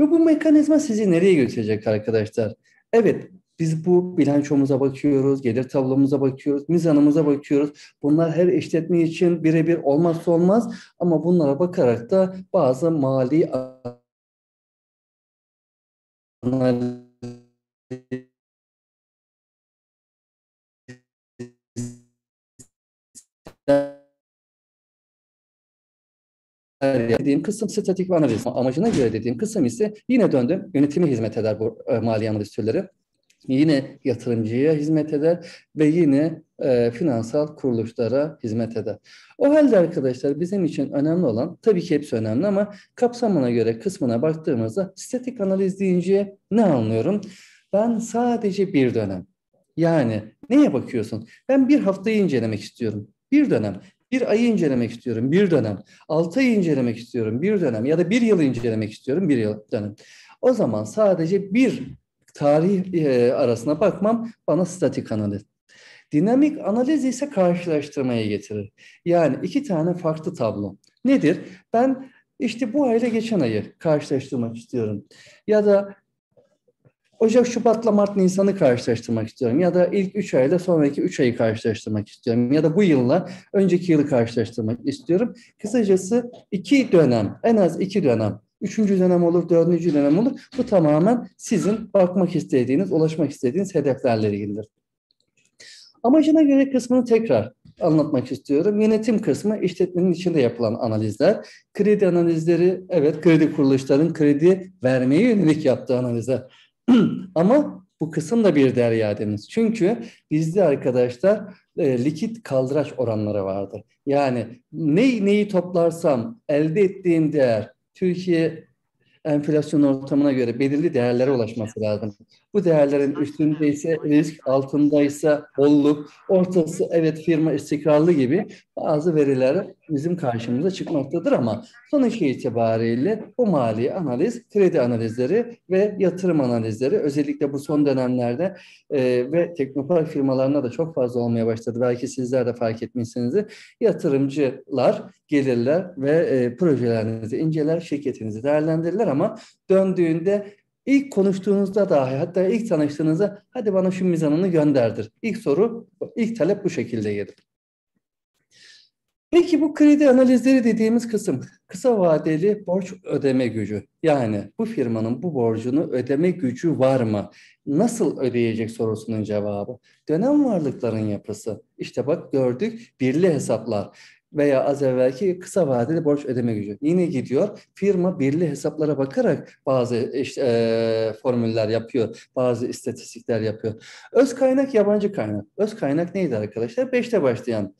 Ve bu mekanizma sizi nereye götürecek arkadaşlar? Evet, biz bu bilançomuza bakıyoruz, gelir tablomuza bakıyoruz, mizanımıza bakıyoruz. Bunlar her işletme için birebir olmazsa olmaz ama bunlara bakarak da bazı mali dediğim kısım statik analiz amacına göre dediğim kısım ise yine döndüm yönetimi hizmet eder bu e, mali analiz türleri yine yatırımcıya hizmet eder ve yine e, finansal kuruluşlara hizmet eder. O halde arkadaşlar bizim için önemli olan tabii ki hepsi önemli ama kapsamına göre kısmına baktığımızda statik analiz deyince ne anlıyorum? Ben sadece bir dönem yani neye bakıyorsun? Ben bir haftayı incelemek istiyorum. Bir dönem. Bir ayı incelemek istiyorum. Bir dönem. Altı ayı incelemek istiyorum. Bir dönem. Ya da bir yılı incelemek istiyorum. Bir yıl dönem. O zaman sadece bir tarih e, arasına bakmam bana statik analiz. Dinamik analiz ise karşılaştırmaya getirir. Yani iki tane farklı tablo. Nedir? Ben işte bu ayla geçen ayı karşılaştırmak istiyorum. Ya da Ocak, Şubat'la Mart, Nisan'ı karşılaştırmak istiyorum. Ya da ilk 3 ayla sonraki üç ayı karşılaştırmak istiyorum. Ya da bu yılla önceki yılı karşılaştırmak istiyorum. Kısacası iki dönem, en az iki dönem Üçüncü dönem olur, dördüncü dönem olur. Bu tamamen sizin bakmak istediğiniz, ulaşmak istediğiniz hedeflerle ilgilidir. Amacına göre kısmını tekrar anlatmak istiyorum. Yönetim kısmı işletmenin içinde yapılan analizler. Kredi analizleri, evet kredi kuruluşlarının kredi vermeye yönelik yaptığı analizler. Ama bu kısım da bir derya deniz. Çünkü bizde arkadaşlar e, likit kaldıraç oranları vardı. Yani ne, neyi toplarsam elde ettiğim değer Türkiye enflasyon ortamına göre belirli değerlere ulaşması lazım. Bu değerlerin üstünde ise risk, altındaysa bolluk, ortası evet firma istikrarlı gibi bazı veriler bizim karşımıza çıkmaktadır ama sonuç itibariyle bu mali analiz, kredi analizleri ve yatırım analizleri özellikle bu son dönemlerde e, ve teknopark firmalarına da çok fazla olmaya başladı. Belki sizler de fark etmişsinizdir. Yatırımcılar gelirler ve e, projelerinizi inceler, şirketinizi değerlendirirler ama döndüğünde ilk konuştuğunuzda dahi hatta ilk tanıştığınızda hadi bana şu mizanını gönderdir. İlk soru, ilk talep bu şekilde gelir. Peki bu kredi analizleri dediğimiz kısım kısa vadeli borç ödeme gücü. Yani bu firmanın bu borcunu ödeme gücü var mı? Nasıl ödeyecek sorusunun cevabı. Dönem varlıkların yapısı. İşte bak gördük birli hesaplar veya az evvelki kısa vadeli borç ödeme gücü. Yine gidiyor firma birli hesaplara bakarak bazı işte, e, formüller yapıyor, bazı istatistikler yapıyor. Öz kaynak, yabancı kaynak. Öz kaynak neydi arkadaşlar? Beşte başlayan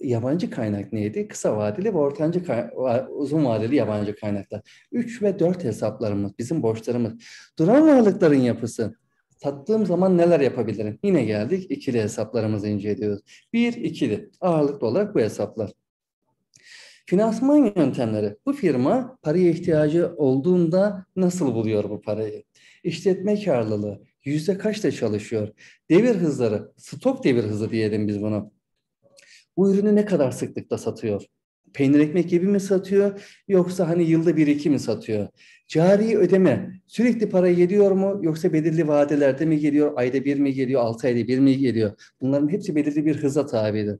yabancı kaynak neydi? Kısa vadeli ve ortancı uzun vadeli yabancı kaynaklar. Üç ve dört hesaplarımız, bizim borçlarımız. Duran varlıkların yapısı. Sattığım zaman neler yapabilirim? Yine geldik ikili hesaplarımızı inceliyoruz. Bir, ikili. Ağırlıklı olarak bu hesaplar. Finansman yöntemleri. Bu firma paraya ihtiyacı olduğunda nasıl buluyor bu parayı? İşletme karlılığı. Yüzde kaçta çalışıyor? Devir hızları. Stok devir hızı diyelim biz bunu. Bu ürünü ne kadar sıklıkta satıyor? peynir ekmek gibi mi satıyor yoksa hani yılda bir iki mi satıyor? Cari ödeme sürekli para geliyor mu yoksa belirli vadelerde mi geliyor, ayda bir mi geliyor, altı ayda bir mi geliyor? Bunların hepsi belirli bir hıza tabidir.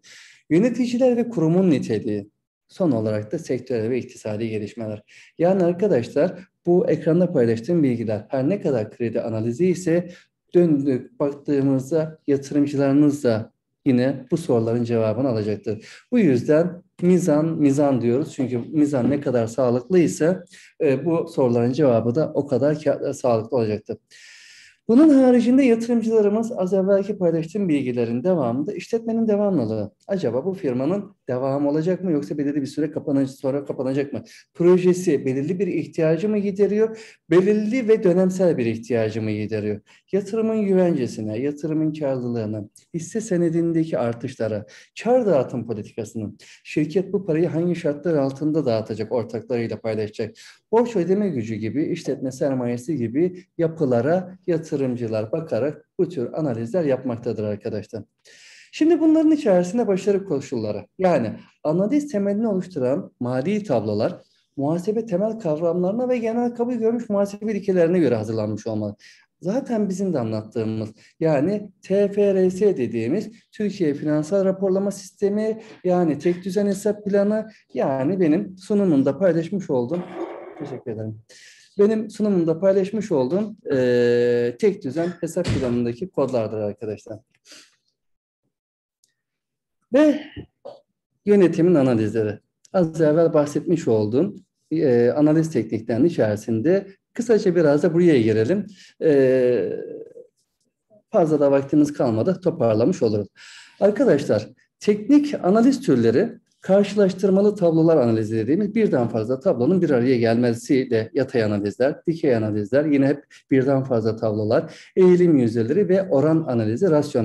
Yöneticiler ve kurumun niteliği. Son olarak da sektörel ve iktisadi gelişmeler. Yani arkadaşlar bu ekranda paylaştığım bilgiler her ne kadar kredi analizi ise döndük baktığımızda yatırımcılarınızla yine bu soruların cevabını alacaktır. Bu yüzden mizan, mizan diyoruz. Çünkü mizan ne kadar sağlıklı ise e, bu soruların cevabı da o kadar e, sağlıklı olacaktır. Bunun haricinde yatırımcılarımız az evvelki paylaştığım bilgilerin devamında işletmenin devamlılığı. Acaba bu firmanın devam olacak mı yoksa belirli bir süre kapanacak, sonra kapanacak mı? Projesi belirli bir ihtiyacı mı gideriyor? Belirli ve dönemsel bir ihtiyacı mı gideriyor? Yatırımın güvencesine, yatırımın karlılığına, hisse senedindeki artışlara, kar dağıtım politikasının, şirket bu parayı hangi şartlar altında dağıtacak, ortaklarıyla paylaşacak, borç ödeme gücü gibi, işletme sermayesi gibi yapılara yatırımcılar bakarak bu tür analizler yapmaktadır arkadaşlar. Şimdi bunların içerisinde başarı koşulları yani analiz temelini oluşturan mali tablolar muhasebe temel kavramlarına ve genel kabul görmüş muhasebe ilkelerine göre hazırlanmış olmalı. Zaten bizim de anlattığımız yani TFRS dediğimiz Türkiye Finansal Raporlama Sistemi yani tek düzen hesap planı yani benim sunumumda paylaşmış olduğum teşekkür ederim. Benim sunumumda paylaşmış olduğum e, tek düzen hesap planındaki kodlardır arkadaşlar. Ve yönetimin analizleri. Az evvel bahsetmiş olduğum e, analiz tekniklerinin içerisinde kısaca biraz da buraya girelim. E, fazla da vaktimiz kalmadı toparlamış oluruz. Arkadaşlar teknik analiz türleri karşılaştırmalı tablolar analizi dediğimiz birden fazla tablonun bir araya gelmesi de yatay analizler, dikey analizler, yine hep birden fazla tablolar, eğilim yüzdeleri ve oran analizi, rasyon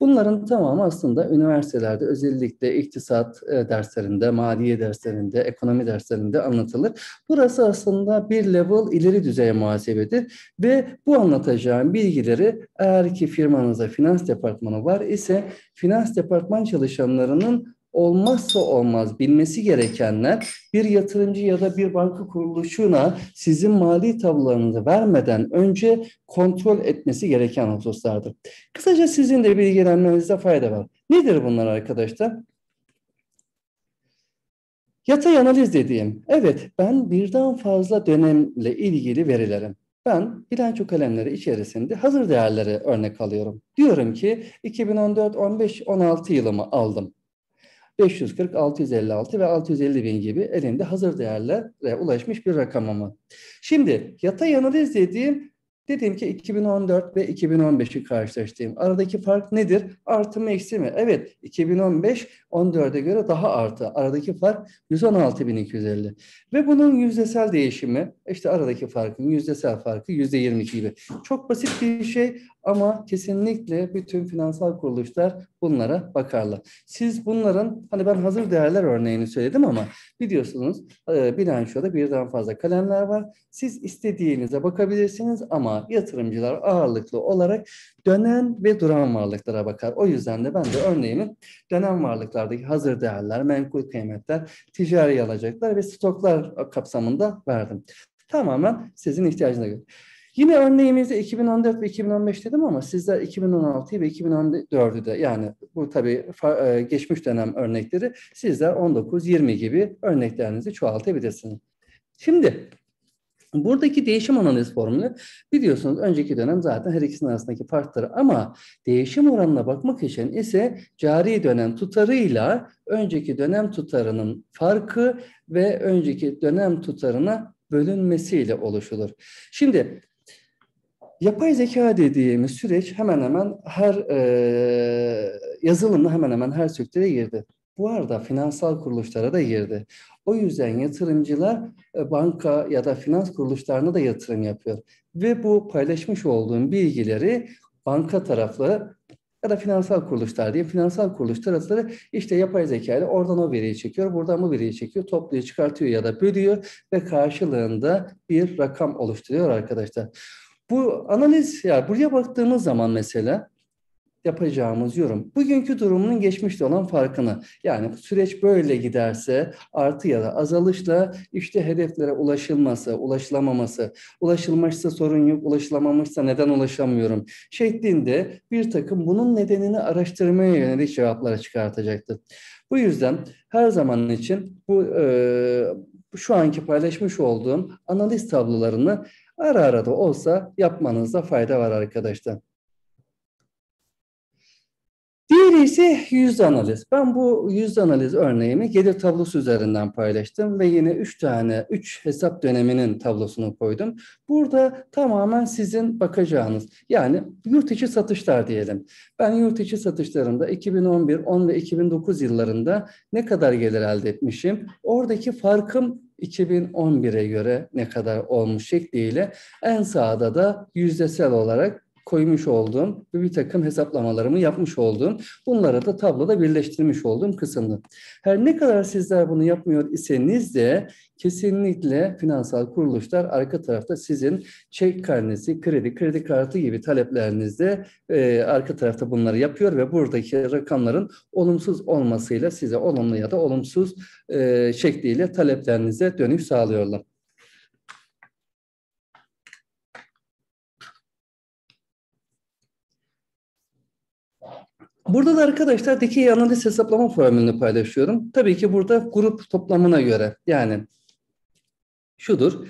Bunların tamamı aslında üniversitelerde özellikle iktisat e, derslerinde, maliye derslerinde, ekonomi derslerinde anlatılır. Burası aslında bir level ileri düzey muhasebedir ve bu anlatacağım bilgileri eğer ki firmanızda finans departmanı var ise finans departman çalışanlarının olmazsa olmaz bilmesi gerekenler bir yatırımcı ya da bir banka kuruluşuna sizin mali tablolarınızı vermeden önce kontrol etmesi gereken hususlardır. Kısaca sizin de bilgilenmenizde fayda var. Nedir bunlar arkadaşlar? Yatay analiz dediğim, evet ben birden fazla dönemle ilgili verilerim. Ben bilanço kalemleri içerisinde hazır değerleri örnek alıyorum. Diyorum ki 2014, 15, 16 yılımı aldım. 540, 656 ve 650 bin gibi elinde hazır değerlere ulaşmış bir rakam ama. Şimdi yatay analiz dediğim dediğim ki 2014 ve 2015'i karşılaştırayım. Aradaki fark nedir? Artı mı eksi mi? Evet 2015 14'e göre daha artı. Aradaki fark 116.250. Ve bunun yüzdesel değişimi işte aradaki farkın yüzdesel farkı yüzde %22 gibi. Çok basit bir şey ama kesinlikle bütün finansal kuruluşlar bunlara bakarlar. Siz bunların hani ben hazır değerler örneğini söyledim ama biliyorsunuz e, bilançoda birden fazla kalemler var. Siz istediğinize bakabilirsiniz ama yatırımcılar ağırlıklı olarak dönen ve duran varlıklara bakar. O yüzden de ben de örneğimi dönen varlıklardaki hazır değerler, menkul kıymetler, ticari alacaklar ve stoklar kapsamında verdim. Tamamen sizin ihtiyacına göre. Yine örneğimizde 2014 ve 2015 dedim ama sizler 2016'yı ve 2014'ü de yani bu tabii e, geçmiş dönem örnekleri sizler 19-20 gibi örneklerinizi çoğaltabilirsiniz. Şimdi Buradaki değişim analiz formülü biliyorsunuz önceki dönem zaten her ikisinin arasındaki farktır ama değişim oranına bakmak için ise cari dönem tutarıyla önceki dönem tutarının farkı ve önceki dönem tutarına bölünmesiyle oluşulur. Şimdi yapay zeka dediğimiz süreç hemen hemen her e, yazılımla hemen hemen her sektöre girdi. Bu arada finansal kuruluşlara da girdi. O yüzden yatırımcılar e, banka ya da finans kuruluşlarına da yatırım yapıyor. Ve bu paylaşmış olduğum bilgileri banka taraflı ya da finansal kuruluşlar diye finansal kuruluş tarafları işte yapay zeka ile oradan o veriyi çekiyor, buradan bu veriyi çekiyor, topluyor, çıkartıyor ya da bölüyor ve karşılığında bir rakam oluşturuyor arkadaşlar. Bu analiz ya buraya baktığımız zaman mesela yapacağımız yorum bugünkü durumunun geçmişte olan farkını yani süreç böyle giderse artı ya da azalışla işte hedeflere ulaşılması, ulaşılamaması, ulaşılmışsa sorun yok, ulaşılamamışsa neden ulaşamıyorum şeklinde bir takım bunun nedenini araştırmaya yönelik cevaplara çıkartacaktır. Bu yüzden her zaman için bu e, şu anki paylaşmış olduğum analiz tablolarını Ara ara da olsa yapmanızda fayda var arkadaşlar. Diğeri ise yüzde analiz. Ben bu yüzde analiz örneğimi gelir tablosu üzerinden paylaştım ve yine 3 tane 3 hesap döneminin tablosunu koydum. Burada tamamen sizin bakacağınız yani yurt içi satışlar diyelim. Ben yurt içi satışlarında 2011, 10 ve 2009 yıllarında ne kadar gelir elde etmişim? Oradaki farkım 2011'e göre ne kadar olmuş şekliyle en sağda da yüzdesel olarak koymuş olduğum ve bir takım hesaplamalarımı yapmış olduğum, bunları da tabloda birleştirmiş olduğum kısımdı. Her ne kadar sizler bunu yapmıyor iseniz de kesinlikle finansal kuruluşlar arka tarafta sizin çek karnesi, kredi, kredi kartı gibi taleplerinizde e, arka tarafta bunları yapıyor ve buradaki rakamların olumsuz olmasıyla size olumlu ya da olumsuz e, şekliyle taleplerinize dönüş sağlıyorlar. Burada da arkadaşlar dikey analiz hesaplama formülünü paylaşıyorum. Tabii ki burada grup toplamına göre yani şudur.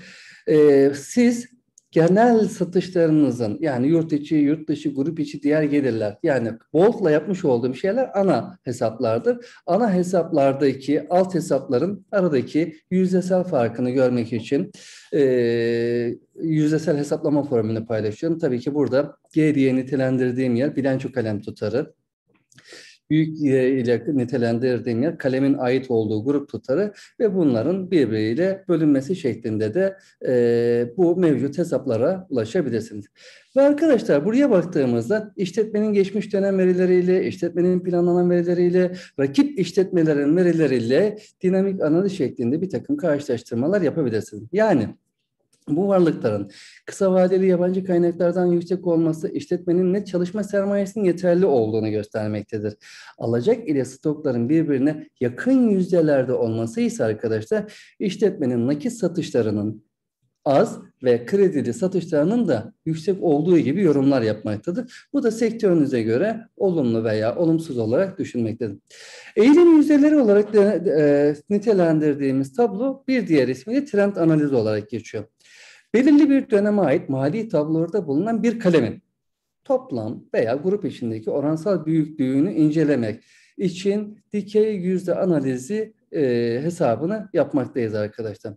E, siz genel satışlarınızın yani yurt içi, yurt dışı, grup içi diğer gelirler yani Bolt'la yapmış olduğum şeyler ana hesaplardır. Ana hesaplardaki alt hesapların aradaki yüzdesel farkını görmek için e, yüzdesel hesaplama formülünü paylaşıyorum. Tabii ki burada G diye nitelendirdiğim yer bilanço kalem tutarı büyük e, ile nitelendirdiğim yer kalemin ait olduğu grup tutarı ve bunların birbiriyle bölünmesi şeklinde de e, bu mevcut hesaplara ulaşabilirsiniz. Ve arkadaşlar buraya baktığımızda işletmenin geçmiş dönem verileriyle, işletmenin planlanan verileriyle, rakip işletmelerin verileriyle dinamik analiz şeklinde bir takım karşılaştırmalar yapabilirsiniz. Yani bu varlıkların kısa vadeli yabancı kaynaklardan yüksek olması işletmenin ne çalışma sermayesinin yeterli olduğunu göstermektedir. Alacak ile stokların birbirine yakın yüzdelerde olması ise arkadaşlar işletmenin nakit satışlarının az ve kredili satışlarının da yüksek olduğu gibi yorumlar yapmaktadır. Bu da sektörünüze göre olumlu veya olumsuz olarak düşünmektedir. Eğilim yüzdeleri olarak de, e, nitelendirdiğimiz tablo bir diğer ismiyle trend analizi olarak geçiyor belirli bir döneme ait mali tablolarda bulunan bir kalemin toplam veya grup içindeki oransal büyüklüğünü incelemek için dikey yüzde analizi e, hesabını yapmaktayız arkadaşlar.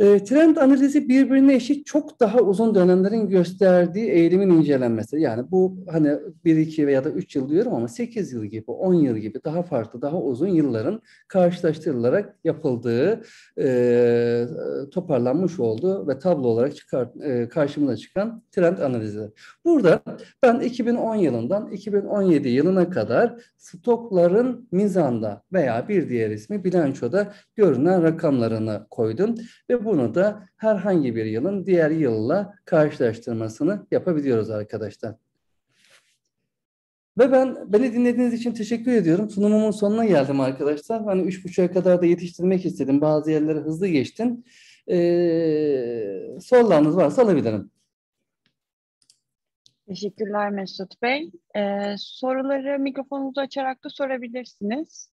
Ee, trend analizi birbirine eşit çok daha uzun dönemlerin gösterdiği eğilimin incelenmesi. Yani bu hani 1, 2 veya da 3 yıl diyorum ama 8 yıl gibi, 10 yıl gibi daha farklı, daha uzun yılların karşılaştırılarak yapıldığı, e, toparlanmış olduğu ve tablo olarak çıkart e, karşımıza çıkan trend analizi. Burada ben 2010 yılından 2017 yılına kadar stokların mizanda veya bir diğer ismi bilançoda görünen rakamlarını koydum ve bunu da herhangi bir yılın diğer yılla karşılaştırmasını yapabiliyoruz arkadaşlar. Ve ben beni dinlediğiniz için teşekkür ediyorum. Sunumumun sonuna geldim arkadaşlar. Hani üç buçuğa kadar da yetiştirmek istedim. Bazı yerlere hızlı geçtim. Ee, sorularınız varsa alabilirim. Teşekkürler Mesut Bey. Ee, soruları mikrofonunuzu açarak da sorabilirsiniz.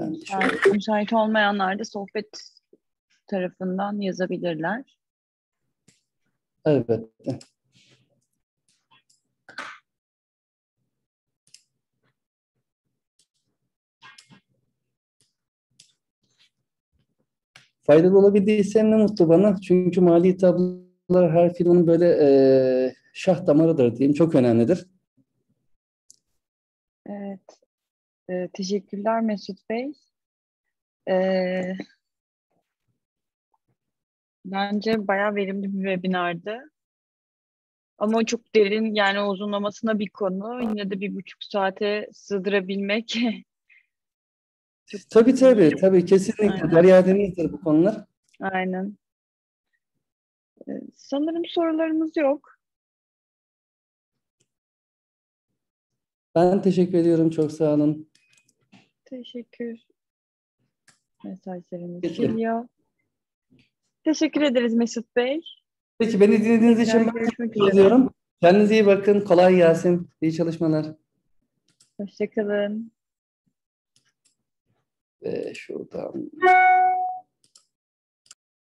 Yani yani müsait olmayanlar da sohbet tarafından yazabilirler. Elbette. Faydalı olabildiyse ne mutlu bana. Çünkü mali tablolar her filmin böyle e, şah damarıdır diyeyim. Çok önemlidir. Evet. Ee, teşekkürler Mesut Bey. E, bence bayağı verimli bir webinardı. Ama çok derin yani uzunlamasına bir konu. Yine de bir buçuk saate sığdırabilmek. çok tabii tabii tabii kesinlikle. Aynen. Derya Deniz'dir bu konular. Aynen. Ee, sanırım sorularımız yok. Ben teşekkür ediyorum. Çok sağ olun. Teşekkür mesajlarınız geliyor. Teşekkür ederiz Mesut Bey. Peki beni dinlediğiniz için ben teşekkür ediyorum. Kendinize iyi bakın. Kolay gelsin. İyi çalışmalar. Hoşçakalın. Ve şuradan...